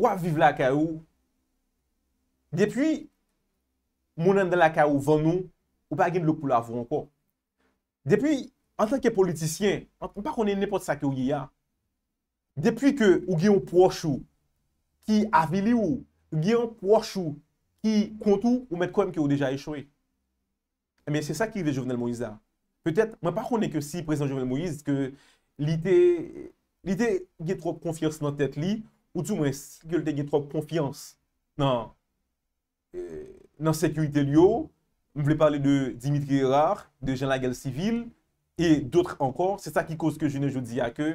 wè vive la ka ou, wè vive la ka ou, Depi, mounen dan la ka ou ven nou, ou pa gen loukou la vran kon. Depi, an tanke politisyen, an pa konen nepot sa ke ou ye ya. Depi ke ou gen ou pwosho, ki avili ou, gen ou pwosho, ki kontou ou met kwenm ke ou deja eshoi. Emen, se sa ki de Jovenel Moïse da. Petet, mwen pa konen ke si prezident Jovenel Moïse, ke li te, li te gen trok konfians nan tet li, ou tou mwen si gen trok konfians nan... Eh, nan sekyon ite liyo, nou vle pale de Dimitri Erard, de Jean Lagal civil, e d'otre ankor, se sa ki kos ke jene jodi a ke,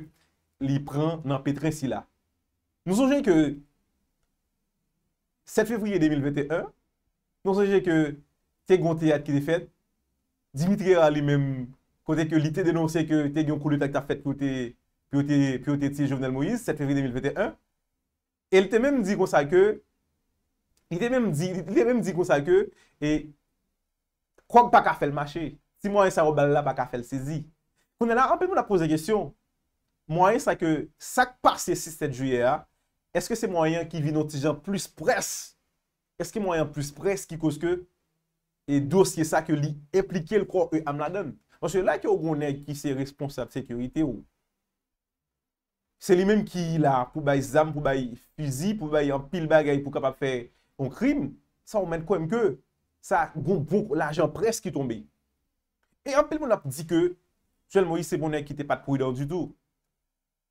li pran nan petren si la. Nou sonje ke, 7 fevri 2021, nou sonje ke, te gonte at ki defet, Dimitri Erard li men, kote ke li te denonse ke te gyon kou loutak ta fet pou ou te tiye Jovenel Moïse, 7 fevri 2021, el te men di kon sa ke, I tè mèm di, i tè mèm di kwa sa ke, e kwa k pa ka fel mache. Ti mwenye sa wabal la pa ka fel sezi. Kounen la, rampe mwen la pose gèsyon. Mwenye sa ke, sak pa se 6-7 juye a, eske se mwenye ki vi notijan plus pres? Eske mwenye an plus pres ki kouske? E dous ye sa ke li, eplike l kwa e amladan. Mwenye la ki yo gounen ki se responsab sekurite ou. Se li mèm ki la pou bay zam, pou bay fizi, pou bay an pil bagay pou kapap fey on crime, ça on mène même que ça a l'argent presque qui tombe. Et peu plus, on a dit que Jovenel Moïse, c'est bon, qui n'était pas prudent du tout.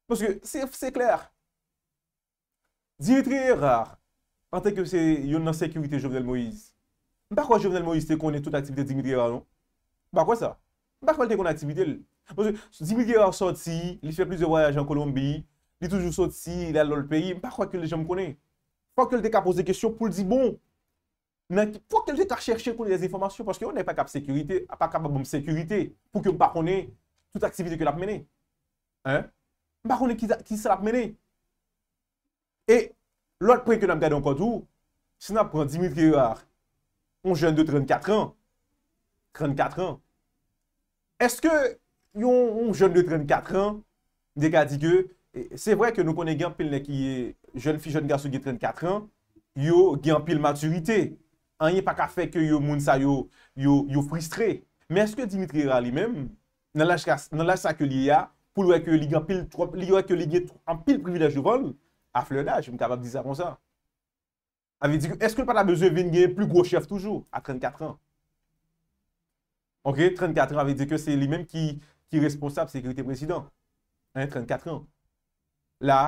Parce que c'est clair. Dimitri Erard, en tant que c'est une sécurité Jovenel Moïse, pourquoi Jovenel Moïse te connaît toute activité Dimitri Erard, non Pourquoi ça Pourquoi te connaît activité Parce que Dimitri Erard sorti, il fait plusieurs voyages en Colombie, il est toujours sorti, il est dans le pays, pourquoi que les gens me connaissent Fwa ke l de ka pose kestyon pou l di bon. Fwa ke l de ta chershe pou l de la informasyon. Pwoske yo nan pa kap sekyurite. A pa kap ap pou m sekyurite. Pwok yo m pa konen tout aktivite ki l ap menen. Hein? M pa konen ki sa l ap menen. E lote pou ekonam gade an kontou. Sina pou an dimitri ou ar. On jen de 34 an. 34 an. Eske yo on jen de 34 an. Deka dike. Se vwe ke nou konen gante pil ne kiye. joun fi joun gassou gen 34 an, yo gen apil maturite. An yon pa ka fe ke yo moun sa yo yo fristre. Men eske Dimitri Rally men, nan la sa ke li ya, pou lwa ke li gen apil privilaj de vol, a fle la, joun mkabab diz avon sa. Avi di ke, eske l pa la beze ven gen plus gros chef toujou, a 34 an. Ok, 34 an, avi di ke se li men ki responsab sekriti presidant. 34 an. La,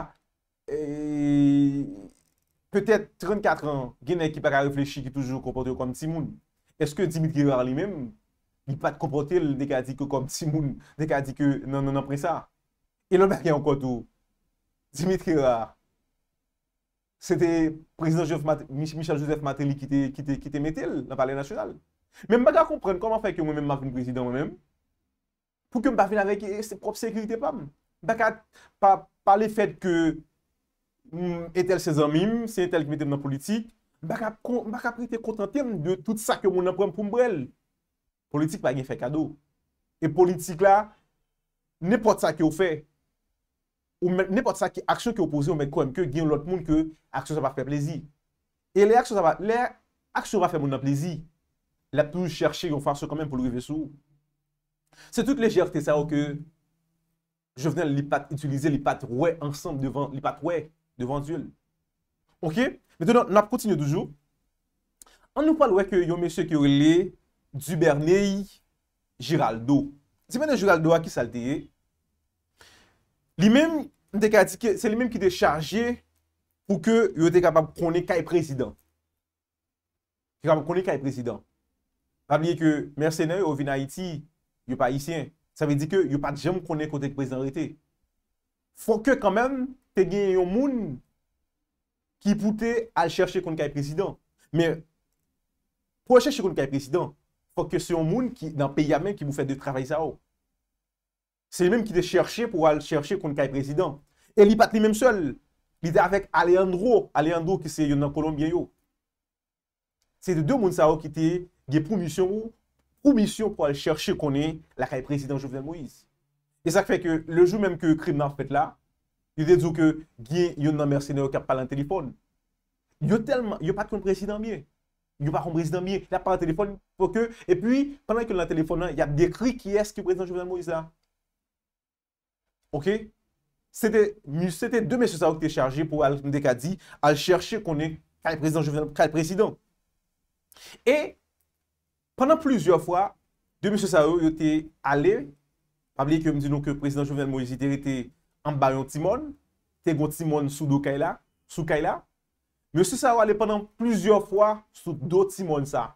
Pe tèt 34 an, genè ki baka reflechi ki toujou kompote yo konm tsimoun. Eske Dimitri Rar li menm? Ni pat kompote yo dek a di konm tsimoun, dek a di konm nan apresa. E nan baka yon konto, Dimitri Rar, sète prezident Michel Joseph Matéli ki te metel nan pale nasyonal. Men baka kompren konman fèk yo mwen men mwen prezident mwen menm, pou ke mba fin avèk e se prop sekri te pam. Baka pa le fèt ke... Mm, etèl se zanmim, se etèl ki metèm nan politik, bak apri te kontantem de tout sa ke moun aprem pou mbrel. Politik pa gen fè kado. E politik la, nepot sa ke ou fè. Nepot sa aksyon ki ou posè ou men kouem ke gen lout moun ke aksyon sa pa fè plezi. E le aksyon sa pa, le aksyon sa pa fè moun aplezi. La pou chèrche yon farsè kanmen pou lourive sou. Se tout le jèv te sa ou ke je vnen li pat itulize li pat wè ansanm devan li pat wè. Devon zil. Ok? Mwen ap kontine doujou. An nou pal wè kè yon mè sè kè yon lè du bernè yi Giraldo. Se mè de Giraldo wè ki salteye, li mèm, mwen te kè a di kè, se li mèm ki de charje pou kè yon te kapab konè kè yon prezident. Kapab konè kè yon prezident. Ramiye kè mè sè nè yon vina iti, yon pa yi sien. Sa vè di kè yon pa jèm konè kontè kè prezident rete. Fò kè kè mèm, te gen yon moun ki poute al chershe konn kaj prezident. Me, pou al chershe konn kaj prezident, pou ke se yon moun ki nan pey yamen ki mou fè de travèl sa ou. Se yon moun ki de chershe pou al chershe konn kaj prezident. E li pat li menm sol. Li de avèk Alejandro, Alejandro ki se yon nan Kolombia yo. Se yon de dou moun sa ou ki te gen pou misyon ou, pou misyon pou al chershe konn la kaj prezident Jovian Moïse. E sa k fèk yo, le jou menm ki yo krib nan fèt la, Yon te dzou ke, gen, yon nan mersenè yo kap palan telefon. Yon telman, yon pat kon prezident miye. Yon pat kon prezident miye, la palan telefon pou ke. E pi, pandan ke lan telefon nan, yon dekri ki eske prezident Jovenel Moïse la. Ok? Se te, se te, de M. Saouk te charje pou al mdeka di, al chershe konen kal prezident Jovenel, kal prezident. E, pandan plizyo fwa, de M. Saouk yo te ale, pabli ke mdino ke prezident Jovenel Moïse te rete, an ba yon timon, te yon timon sou do kay la, sou kay la, mè sou sa wale penan plusieurs fwa, sou do timon sa,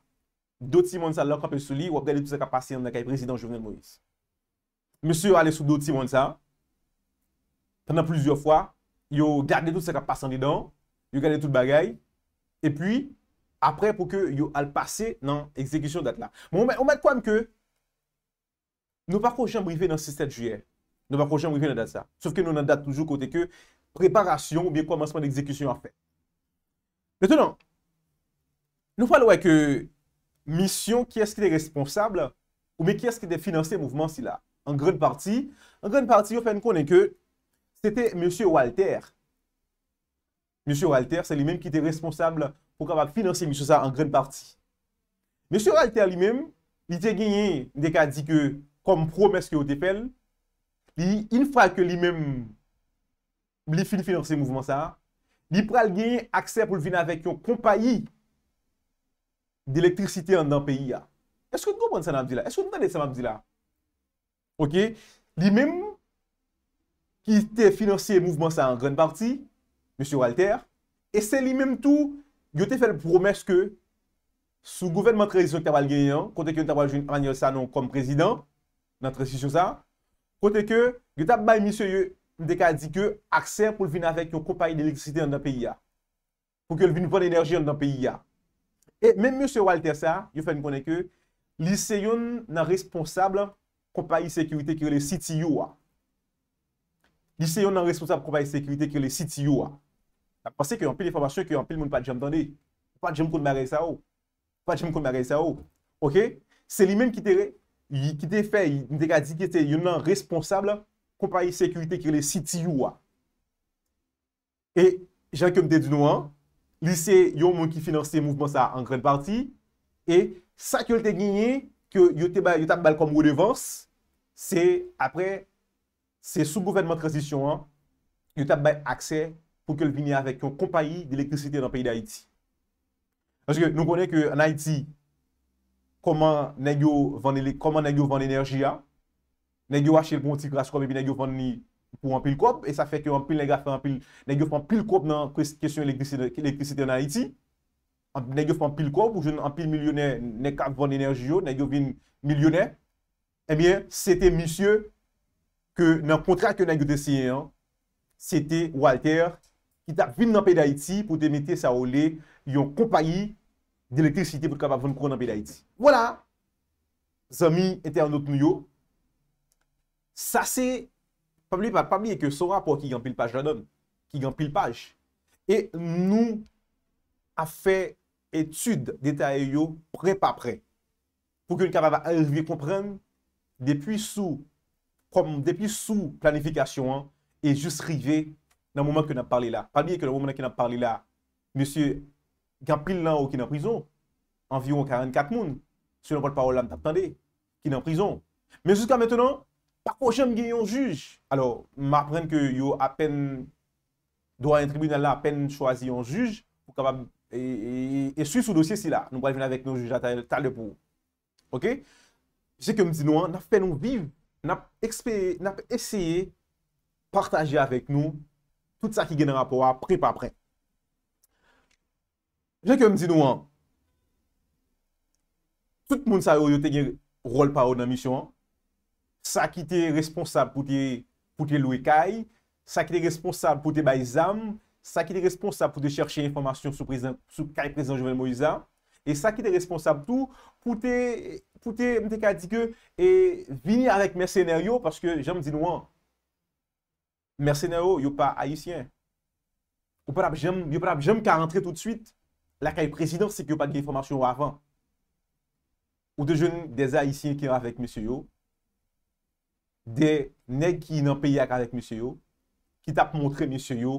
do timon sa lò kapè sou li, wap gade tout se kapasyen nan kay prezident Jouvenel Moïse. Mè sou wale sou do timon sa, penan plusieurs fwa, yo gade tout se kapasyen di dan, yo gade tout bagay, e pi, apre pou ke yo al pase nan eksekisyon dat la. Mè ou mè kwa m ke, nou pa kouj jan brive nan 6-7 juyè, Nou pa projèm wifè nan dat sa. Sòf ke nou nan dat toujou kote ke preparasyon ou biè kou amansman d'exekusyon an fè. Mètè nan, nou fal wè ke misyon ki eske te responsable ou mi keske te finanse mouvman si la. An gren parti, an gren parti yo fèn konen ke se te Monsie Walter. Monsie Walter se li mèm ki te responsable pou ka va finanse misyon sa an gren parti. Monsie Walter li mèm li te genye de ka di ke kom promeske ou te penne li in fra ke li men li fin finansye mouvman sa, li pral genye akse pou l vina vek yon kompayi di elektrisite an dan peyi ya. Eske nou kompande sa nan ap di la? Eske nou nan et sa nan ap di la? Ok, li men ki te finansye mouvman sa an gren parti, M. Walter, e se li men tou, yo te fel promes ke sou gouvenman trezison ktabal genye an, kote ki yon tabal joun amanyol sa anon kom prezident nan trezison sa, Kote ke, yo tap bay misyo yo, mdeka di ke, akser pou vin avek yo koupayi de leksite an dan peyi ya. Pou ke vin bon enerji an dan peyi ya. E menm msye Walter sa, yo fèm konen ke, liseyon nan responsable koupayi sekurite ki rele siti yo a. Liseyon nan responsable koupayi sekurite ki rele siti yo a. A pwase ki yon pil informasyon ki yon pil moun pa djem dande. Pa djem koun ma rey sa ou. Pa djem koun ma rey sa ou. Ok? Se li menm ki te rey. yi ki te fey, yon nan responsable kompayi sekurite ki rele siti yu wa. E, jan kem te dinou an, lise yon man ki finanse te mouvman sa an kren parti, e, sa kem te ginyen, ke yon tap bal komwou devans, se apre, se sou govenman transisyon an, yon tap bal akse pou kem vini avek yon kompayi de lekrisite nan peyi de Haiti. Ancheke, nou konen ke an Haiti, koman nègyo van enerji a, nègyo wache lpon ti kras kome bi nègyo van ni pou an pil kop, e sa fe ki an pil nègyo fan pil kop nan kesyon elektrisite nan Haiti, an pil milyonè nèkak van enerji yo, nègyo vin milyonè, ebyen, eh sete misye, ke nan kontra ke nègyo desye, sete Walter, ki tap vin nan paye d'Haiti pou demite sa ole yon kompayi D'elektrisite pou t'kaba voun kou nan bilay di. Wala. Zami ete anot nou yo. Sa se. Pabli e ke sora pou ki yon pilpaj nanon. Ki yon pilpaj. E nou. A fe etude detay yo. Pre pa pre. Pou ke yon kaba va alvi e kompren. Depi sou. Depi sou planifikasyon. E jous rive. E nan mouman ke nan parli la. Pabli e ke nan mouman ke nan parli la. Monsie. Gyan pril nan ou ki nan prizon. Anviyon 44 moun. Se yon pou l pa ou lan dap tande, ki nan prizon. Men jiska metenon, pa kouche m gen yon juj. Alo, m apren ke yon apen, do a yon tribunal la apen chwazi yon juj, pou kapab, e su sou dosye si la. Nou pral ven avèk nou juj la tal de pou. Ok? Je ke m di nou an, na fpe nou viv, na fpe esye partaje avèk nou tout sa ki gen rapor apre pa apren. Jè ke m di nou an, tout moun sa yo yo te gen rol pa ou nan misyon an, sa ki te responsab pou te loue kay, sa ki te responsab pou te bay zam, sa ki te responsab pou te chershe informasyon sou kay prezident Joven Moïsa, e sa ki te responsab tou, pou te pou te m te ka di ke e vini alek merseneryo, paske jè m di nou an, merseneryo yo pa ayisyen, yo prap jèm ka rentre tout swit, lakay prezident se ki yo pa de ge informasyon ou avan. Ou de joun desa isin ki an avek mese yo, de nek ki nan peyi ak avek mese yo, ki tap montre mese yo,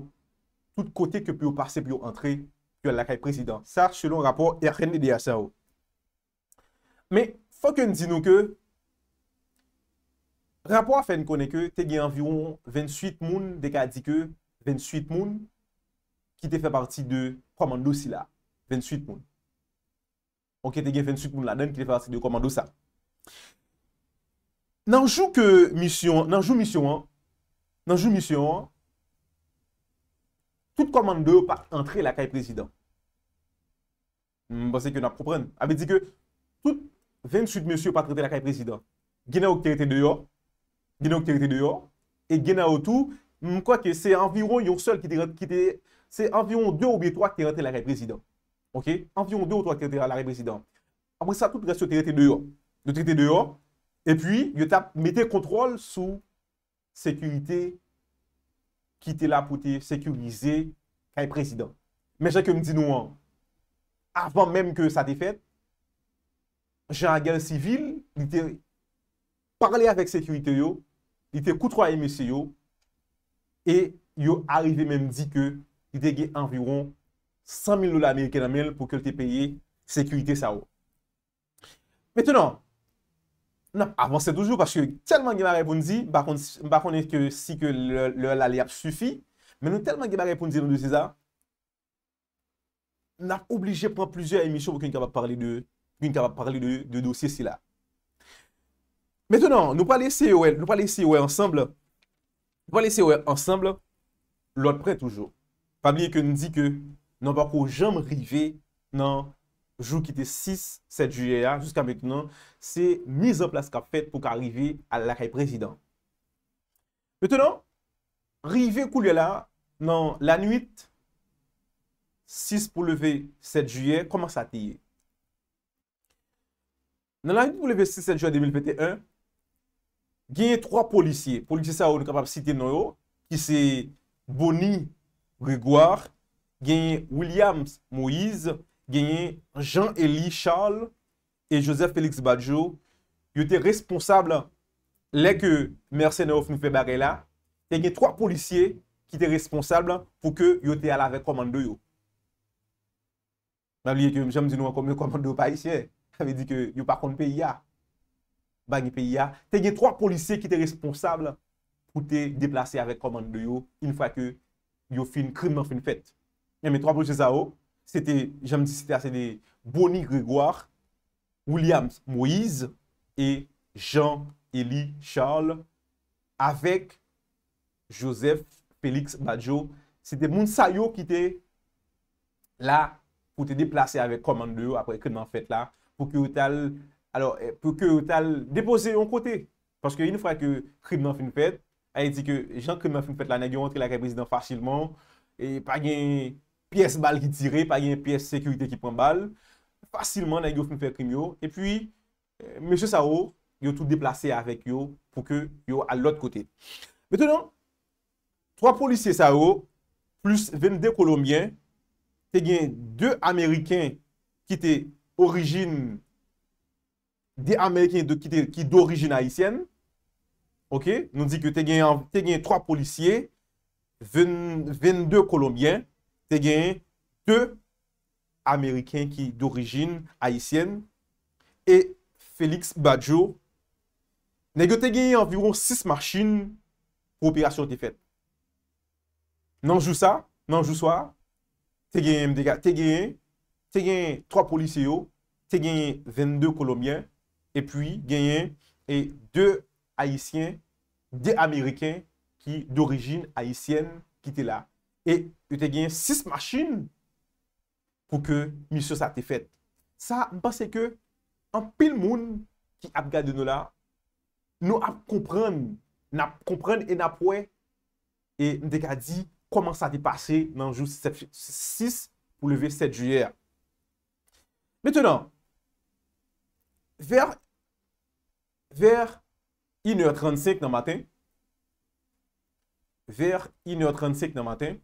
tout kote ke pyo pase pyo antre, ki an lakay prezident. Sa, selon rapor, oh. erken de de asan ou. Me, fok yo n di nou ke, rapor fen kone ke, te gen environ 28 moun de ka di ke, 28 moun ki te fe parti de koman dosi la. 28 moun. Ok, te gen 28 moun la den, ki te fase de komando sa. Nan jou ke mission, nan jou mission an, nan jou mission an, tout komando de yo pa entre la kay prezident. Mba se ke nan propren, ave di ke, tout 28 monsi yo pa trete la kay prezident. Gena ou kte rete de yo, gena ou kte rete de yo, e gena ou tou, mkwa ke se environ yon sol ki te rete, se environ 2 ou 3 kte rete la kay prezident. Ok, anvyon dè ou to ak tè tè la lè prezident. Apre sa, tout resyo tè lè tè dè yon. Dè tè tè dè yon, e pwi, yon tap metè kontrol sou sekurite ki tè la pou tè sekurize kè yon prezident. Men jè ke mdino an, avan mèm kè sa tè fèt, jè an gèl sivil, lè tè parle avèk sekurite yo, lè tè koutro a mè sè yo, e yon arive mèm di kè lè tè gè anvyon 100 000 dolar Amerikanan men pou ke l te peye sekurite sa ou. Mètè nan, nan avanse toujou, pache ke telman gen a repounzi, bakon ne ke si ke l aliyap sufi, men nou telman gen a repounzi nan dosye za, nan oblije pran pluje a emisyon pou ki n ka pa parli de dosye si la. Mètè nan, nou pa lese ou el, nou pa lese ou el ensembl, nou pa lese ou el ensembl, lout pre toujou. Pamliye ke n di ke nan bako jom rive nan jou ki te 6, 7 juye ya, jiska met nan, se mizan plas ka fet pou ka rive al lakay prezident. Met nan, rive kou lye la, nan lanuit, 6 pou leve 7 juye, koman sa teye. Nan lanit pou leve 6, 7 juye 2021, genye 3 polisye, polisye sa ou nou kapap site nan yo, ki se Boni Rigoire, genye Williams Moïse, genye Jean-Élie Charles et Joseph-Félix Bajot, yo te responsable lèk yo mercenè off nou fe bare la, tenye 3 policier ki te responsable pou ke yo te ala vek komando yo. Mabliye kem, jèm di nou an komyo komando yo pa isye, kève di ke yo pa kon pe iya. Bangi pe iya, tenye 3 policier ki te responsable pou te deplase avèk komando yo, in fwa ke yo fin krim an fin fèt. Mè mè tro brouche za ou. Sè te, jè mè di, sè te a sè de Boni Grigoire, William Moïse e Jean-Élie Charles avèk Joseph Pélix Badiou. Sè te moun sa yo ki te la pou te deplase avèk komandou apè kèdman fèt la pou kè ou tal depose yon kote. Panske yon fwa kè kèdman fèn fèt a yè di kè Jean kèdman fèn fèt la nè gyo antre lakè prezident fasylman e pagè yon piyes bal ki tire, pa yon piyes sekurite ki pren bal, fasilman nan yon fin fèkrim yon, e pwi, mèche sa ou, yon tout deplase avèk yon, pou kè yon al lòt kote. Mètenon, 3 polisye sa ou, plus 22 kolombien, te gen 2 amèriken, ki te orijin, de amèriken ki te orijin haïsyen, ok, nou di ki te gen 3 polisye, 22 kolombien, te genye 2 Ameriken ki d'origin Haitien e Felix Baggio, negyo te genye environ 6 machin pou operasyon te fet. Nanjou sa, nanjou swa, te genye mdega, te genye, te genye 3 polisye yo, te genye 22 Kolombien, e puis genye 2 Haitien, de Ameriken ki d'origin Haitien ki te la. E, yo te gen 6 machin pou ke misyo sa te fet. Sa, ba se ke, an pil moun ki ap gade nou la, nou ap kompren, nap kompren en ap we, e, m deka di, koman sa te pase nan jou 6 pou leve 7 juyer. Metenan, ver 1.35 nan maten, ver 1.35 nan maten,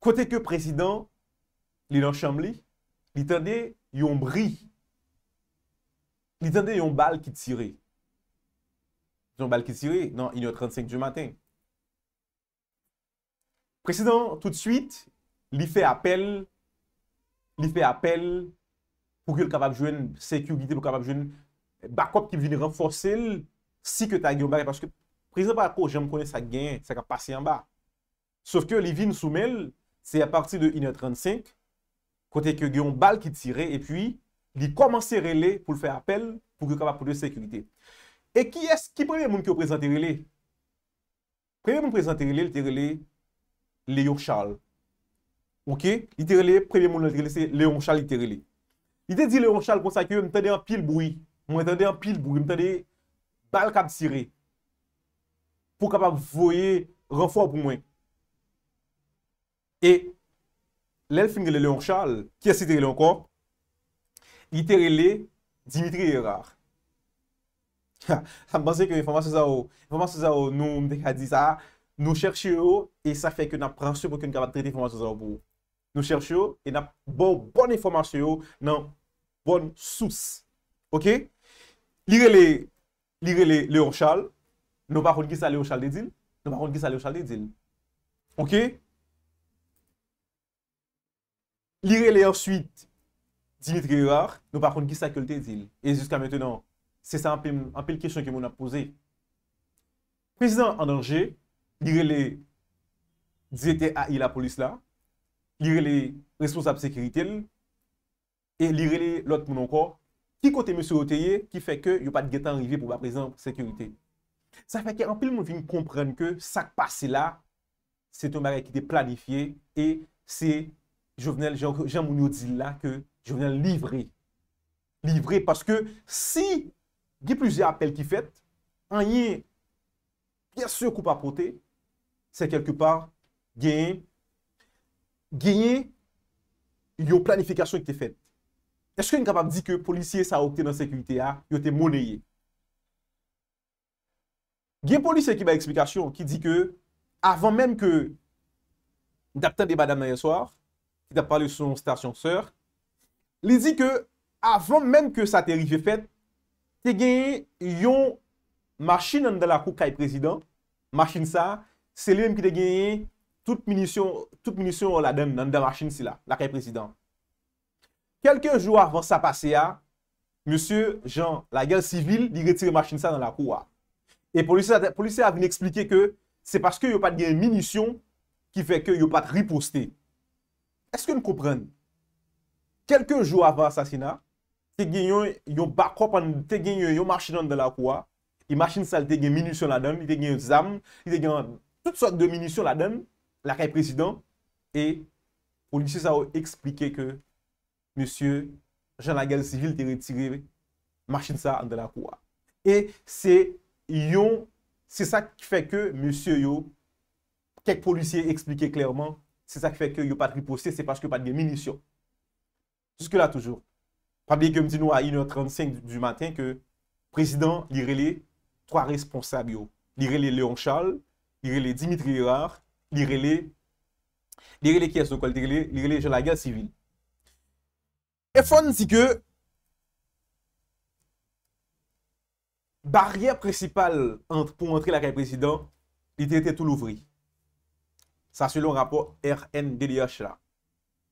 Kote ke prezident li lan chanm li, li tende yon bri, li tende yon bal ki tire. Yon bal ki tire, nan, yon yon 35 di maten. Prezident tout suite, li fe apel, li fe apel pou ke l kavap jwen sekyou gite, pou kavap jwen bakop ki vini renfose l, si ke ta yon bagay. Paske prezident bako, jen m konen sa gen, sa ka pase yon ba. Sof ke li vin soumel... Se aparti de 1935, kote ke geyon bal ki tire, e pwi, li komanse rele pou l fè apel pou ke kapap pou de sekurite. E ki es, ki premye moun ki yo prezante rele? Premye moun prezante rele, le terele, Leo Charles. Ok, le terele, premye moun le terele, se Leon Charles le terele. I te di Leon Charles kon sa ke mwen tende an pil broui, mwen tende an pil broui, mwen tende bal kap tire. Pou kapap voye renfor pou mwenk. E, lèl fin gè lè lè an chal, kè si tèri lè an kon? Lè tèri lè, Dimitri Yerar. Ha, an basè kè informasyon za ou, informasyon za ou nou mdèk adi sa, nou chèrchè ou, e sa fè kè nap pransè pou kè nou kapat tèri informasyon za ou pou. Nou chèrchè ou, e nap bon informasyon ou nan bon sous. Ok? Lè lè, lè lè an chal, nou pa kon gè sa lè an chal dè dil, nou pa kon gè sa lè an chal dè dil. Ok? Ok? Lirè lè answit Dimitri Gérard, nou pa kon gisa ke lte dil. E jiska metenon, se sa anpe l kèchon ke moun ap pose. Prezident an dange, lirè lè dze te a y la polis la, lirè lè responsab sekiritel, e lirè lè lot moun anko, ki kote mè sotèye ki fè ke yon pa dgetan rivi pou ba prezident sekiritel. Sa fè ke anpe l moun vin kompren ke sak pa se la, se te marè ki te planifiye e se Jouvenel, jen moun yo di la ke Jouvenel livre Livre, paske si Ge plize apel ki fet Anye Kwa se koup apote Se kelke par Geye Yo planifikasyon ki te fet Eske yon kapap di ke policye sa okte Nan sekwite a, yo te moneye Ge policye ki ba eksplikasyon Ki di ke Avan men ke Dapte deba dam nan yon swar da pale son stasyon sèr, li di ke avon men ke sa teri fè fèt, te gen yon machin nan dan la kou kaj prezident, machin sa, se lem ki te gen yon tout munisyon tout munisyon ou la den nan dan machin si la, la kaj prezident. Kelke jou avan sa pase a, ah, Monsie Jean, la gel sivil, li retire machin sa nan la kou ah. a. E polise avan explike ke se paske yo pat gen yon munisyon ki fè ke yo pat riposte. Eske nou kompren? Kelke jou avan asasina, te gen yon bakop an, te gen yon machin an de la kouwa, yon machin sal te gen minisyon la dem, te gen yon zam, te gen yon tout sort de minisyon la dem, la kay prezident, e polisye sa ou eksplike ke monsye jan la gal sivil te retire machin sal an de la kouwa. E se yon, se sa ki fe ke monsye yo, kek polisye eksplike klerman, Se sa ke fèk yo pat riposè, se paske pat gen minisyon. Juske la toujou. Pabèkèm di nou a 1.35 du maten ke prezident li rele 3 responsab yo. Li rele Leon Charles, li rele Dimitri Erard, li rele li rele Kies Nkwale, li rele Jean Lagarde Siville. E fon si ke barriè prezipal pou entri la kèm prezident li te te tou louvri. Sa selon rapor R.N.D.D.H. la.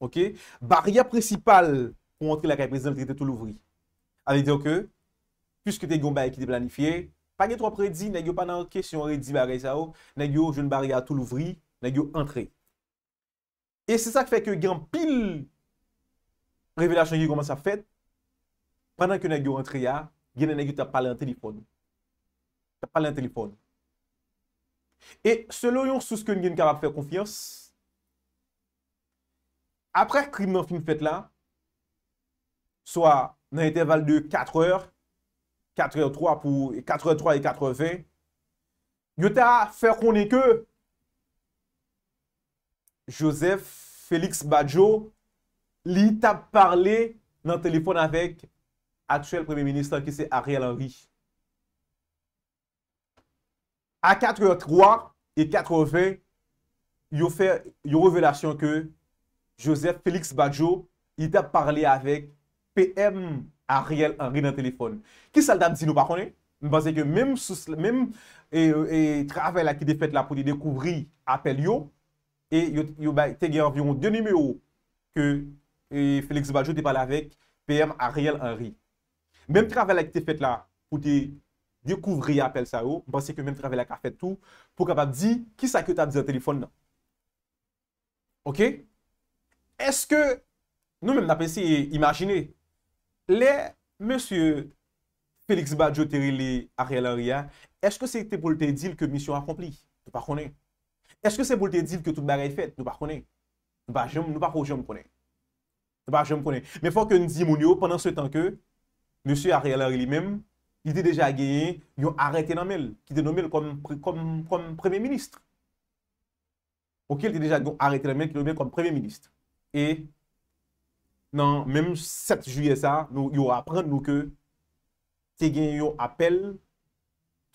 Ok? Barye principal pou antre la kay prezidenti te tout l'ouvri. A l'idyo ke, pwiske te goun baye ki te planifiye, pange tro prezi, nage yo panan ke syon re di barye sa ou, nage yo joun barye a tout l'ouvri, nage yo antre. E se sa ke feke gen pil prevelasyon gen koman sa fet, panan ke nage yo antre ya, genen nage yo ta pale an telipon. Ta pale an telipon. E selo yon souske yon gen kapap fèr konfiyans, apre kribman fin fèt la, swa nan eteval de 4h, 4h03 pou, 4h03 et 4h20, yon ta fèr konen ke Joseph Félix Bajo li ta parle nan telefon avèk atchèl premier ministre anke se Ariel Henry. A 83 et 80, yow fè yow revelasyon ke Joseph Félix Baggio it ap parli avèk PM Ariel Henry nan telefon. Ki sal dam zin nou pa konè? Mwen bazè ke mèm e travèl ak ki de fèt la pou di dekouvri apel yow. E yow ba te gen avyon deni mè yow ke Félix Baggio te parli avèk PM Ariel Henry. Mèm travèl ak ki te fèt la pou di... Yo kouvri apel sa yo, basi ke men travela ka fet tou, pou kapap di, ki sa ke ta di an telefon nan? Ok? Eske, nou men apensi, imajine, le, monsye, Felix Bajotere li a realari ya, eske se te pou lte dil ke misyon akompli? Nou pa konen. Eske se pou lte dil ke tout bagay fet? Nou pa konen. Nou pa konen. Nou pa konen. Men fwa ke n di moun yo, panan se tan ke, monsye a realari li menm, il te deja geye yo arete namel, ki te nomel kom premye ministre. Ok, il te deja yo arete namel, ki te nomel kom premye ministre. E nan menm 7 juye sa, yo apren nou ke te gen yo apel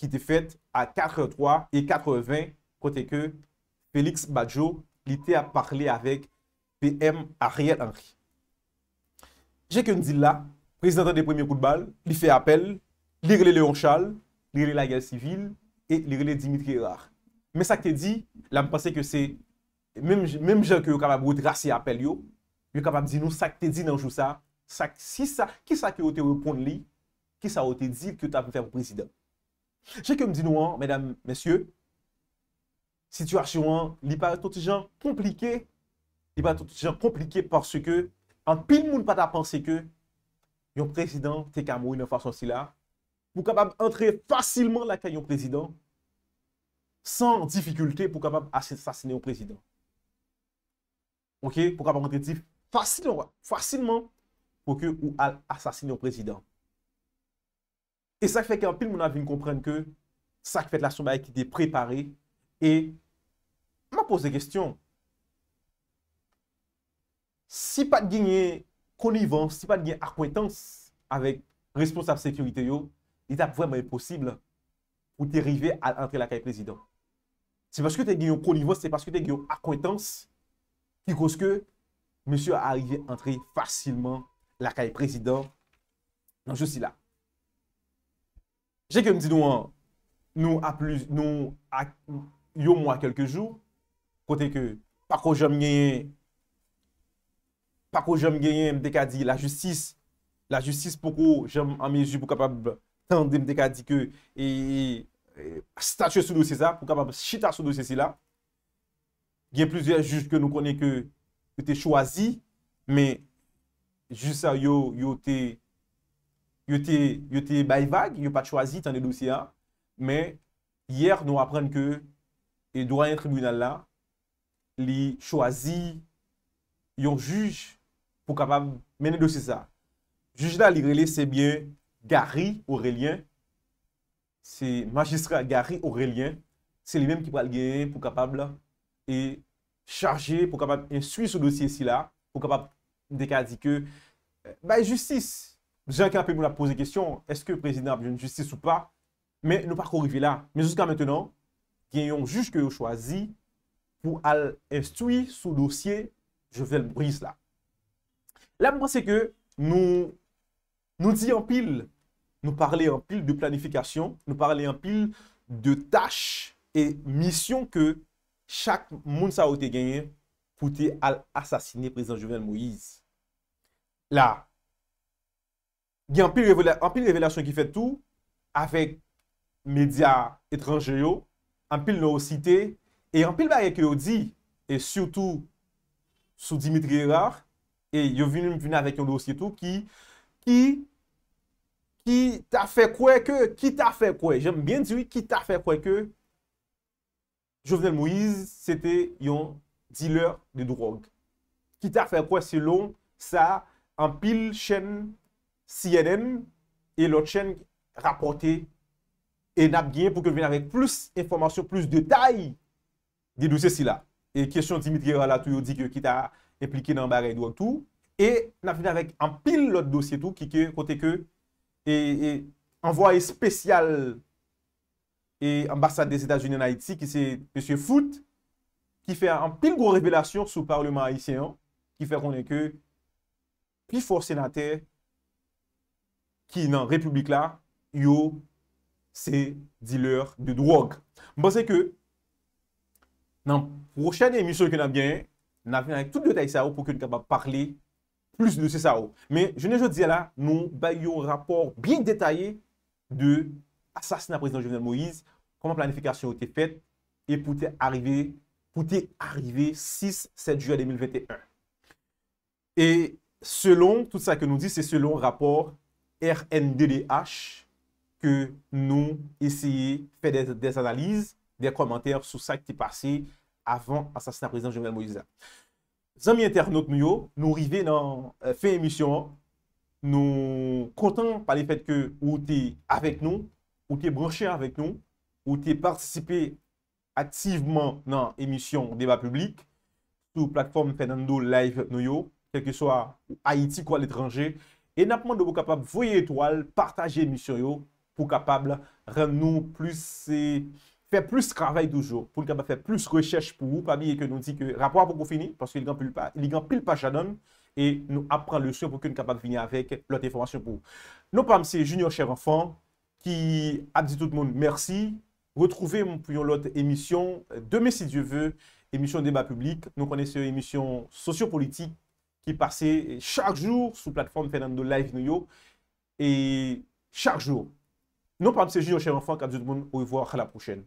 ki te fet a 4.3 et 4.20 kote ke Felix Bajo li te aparle avèk PM Ariel Henry. Je ken di la, prezidenten de premye koutbal, li fe apel, Li rele Leonchal, li rele La Gale Sivile, e li rele Dimitri Erard. Me sak te di, la m'pense ke se, menm jen ke yo kapab wou drasi apel yo, yo kapab di nou sak te di nanjou sa, sak si sa, ki sa ki wote wou pon li, ki sa wote di wote apel prezident. Jek yo m'di nou an, medam, mesye, situasyon li pa toti jen komplike, li pa toti jen komplike porske, an pil moun pa ta pense ke, yon prezident te kamou yon fason si la, pou kapab entre fasilman lakay yon prezident, san difficulte pou kapab asasine yon prezident. Ok, pou kapab entre tif fasilman pou ke ou al asasine yon prezident. E sak feke an pil moun avi m komprende ke, sak feke lakay yon prezident, sak feke lakay yon prezident, e ma pose de gestyon, si pat genye konivans, si pat genye akwetans, avek responsab sekurite yo, it ap vreman eposible ou te rive al antre lakay prezidant. Se paske te gen yon kolivos, se paske te gen yon akwetans, ki koske, monsi a arrive antre fasilman lakay prezidant, nan josi la. Jek yo mdi nou an, nou a plus, nou a, yo mwa kelke jou, kote ke, pa ko jom genye, pa ko jom genye, mde ka di, la justis, la justis pokou, jom an mezi pou kapab, blablabla, an dem deka di ke statye sou dosye sa pou kapap chita sou dosye si la gen plizye juj ke nou konen ke yo te chwazi men juj sa yo yo te yo te bayvag yo pa chwazi tan de dosye a men yer nou apren ke edwa yon tribunal la li chwazi yon juj pou kapap men de dosye sa juj la li rele sebyen Gary Aurelien, se magistrat Gary Aurelien, se li menm ki pral geye pou kapab la, e charje pou kapab ensui sou dosye si la, pou kapab dekade di ke, euh, ba justice, jen ke apen mou la pose kestyon, eske prezident apen justice ou pa, men nou pa korrive la, men jusqu'an maintenant, genyon juche ke yo chwazi, pou al ensui sou dosye, je venel brise la. La mwen se ke, nou di an pil, nou parle an pil de planifikasyon, nou parle an pil de tache e misyon ke chak moun sa wote genye pou te al asasine prezident Joven Moïse. La, gen an pil revelasyon ki fet tou avek media etranjè yo, an pil nou o site, e an pil bagay ki yo di, e soutou sou Dimitri Rar, e yo vinim vina avek yon dosy to, ki yon Ki ta fè kwe ke? Ki ta fè kwe? Jèm bien diwi ki ta fè kwe ke? Jovenel Moïse sète yon dealer de drog. Ki ta fè kwe se lon sa an pil chèn CNN e lot chèn rapote e nap gye pou ke vè n avèk plus informasyon, plus detay di dosye si la. E kèsyon Dimitri alatou yo di ke ki ta eplike nan bare do an tou. E nap vè n avèk an pil lot dosye tou ki ke kote ke E envoye spesyal e, e ambasade de Etats-Unis en Haïti ki se Pesye Foot ki fe an pil gwo revelasyon sou parleman Haitien ki fe konen ke pi forsenate ki nan republik bon, la yo se diler de drog. Mban se ke nan prokèdye emisyon ki nan byen, nan byen an tout de Taïsao pou ki nou kapap parle plus de se Mais je ne veux nous, là nous nous bay un rapport bien détaillé de du président Jovenel Moïse, comment la planification a été faite et pour arriver 6-7 juillet 2021. Et selon, tout ça que nous dit, c'est selon rapport RNDDH que nous essayons de des, des analyses, des sur sur qui qui passé avant l'assassinat du président Jovenel Moïse. Zami internet nou yo, nou rive nan eh, fe emisyon an, nou kontan pali fet ke ou te avek nou, ou te branche avek nou, ou te partisipe aktiveman nan emisyon deba publik sou platform Fernando Live nou yo, kelke so a Haiti kwa letranje, e napman nou bo kapab voye etwal, partaje emisyon yo, pou kapab ren nou plus se... Eh, fè plus toujours pour pou va faire plus vous pou ou, pa nous ke que di ke rapor pou kou fini, paske li gan pil pa chadon, e et nous apprend le sou pour qu'on nous finir avec avèk information pour pou Nous, Nou pam ces Junior Cher Enfant, qui a dit tout le monde, merci, retrouvez, pou yon émission émission euh, demain si Dieu veut, émission débat public. Nous connaissons émission sociopolitique qui passait chaque jour sous plateforme Fernando Live New York, Et chaque jour. Nous pas de ces juniors, chers enfants, qu'à tout le monde, au revoir à la prochaine.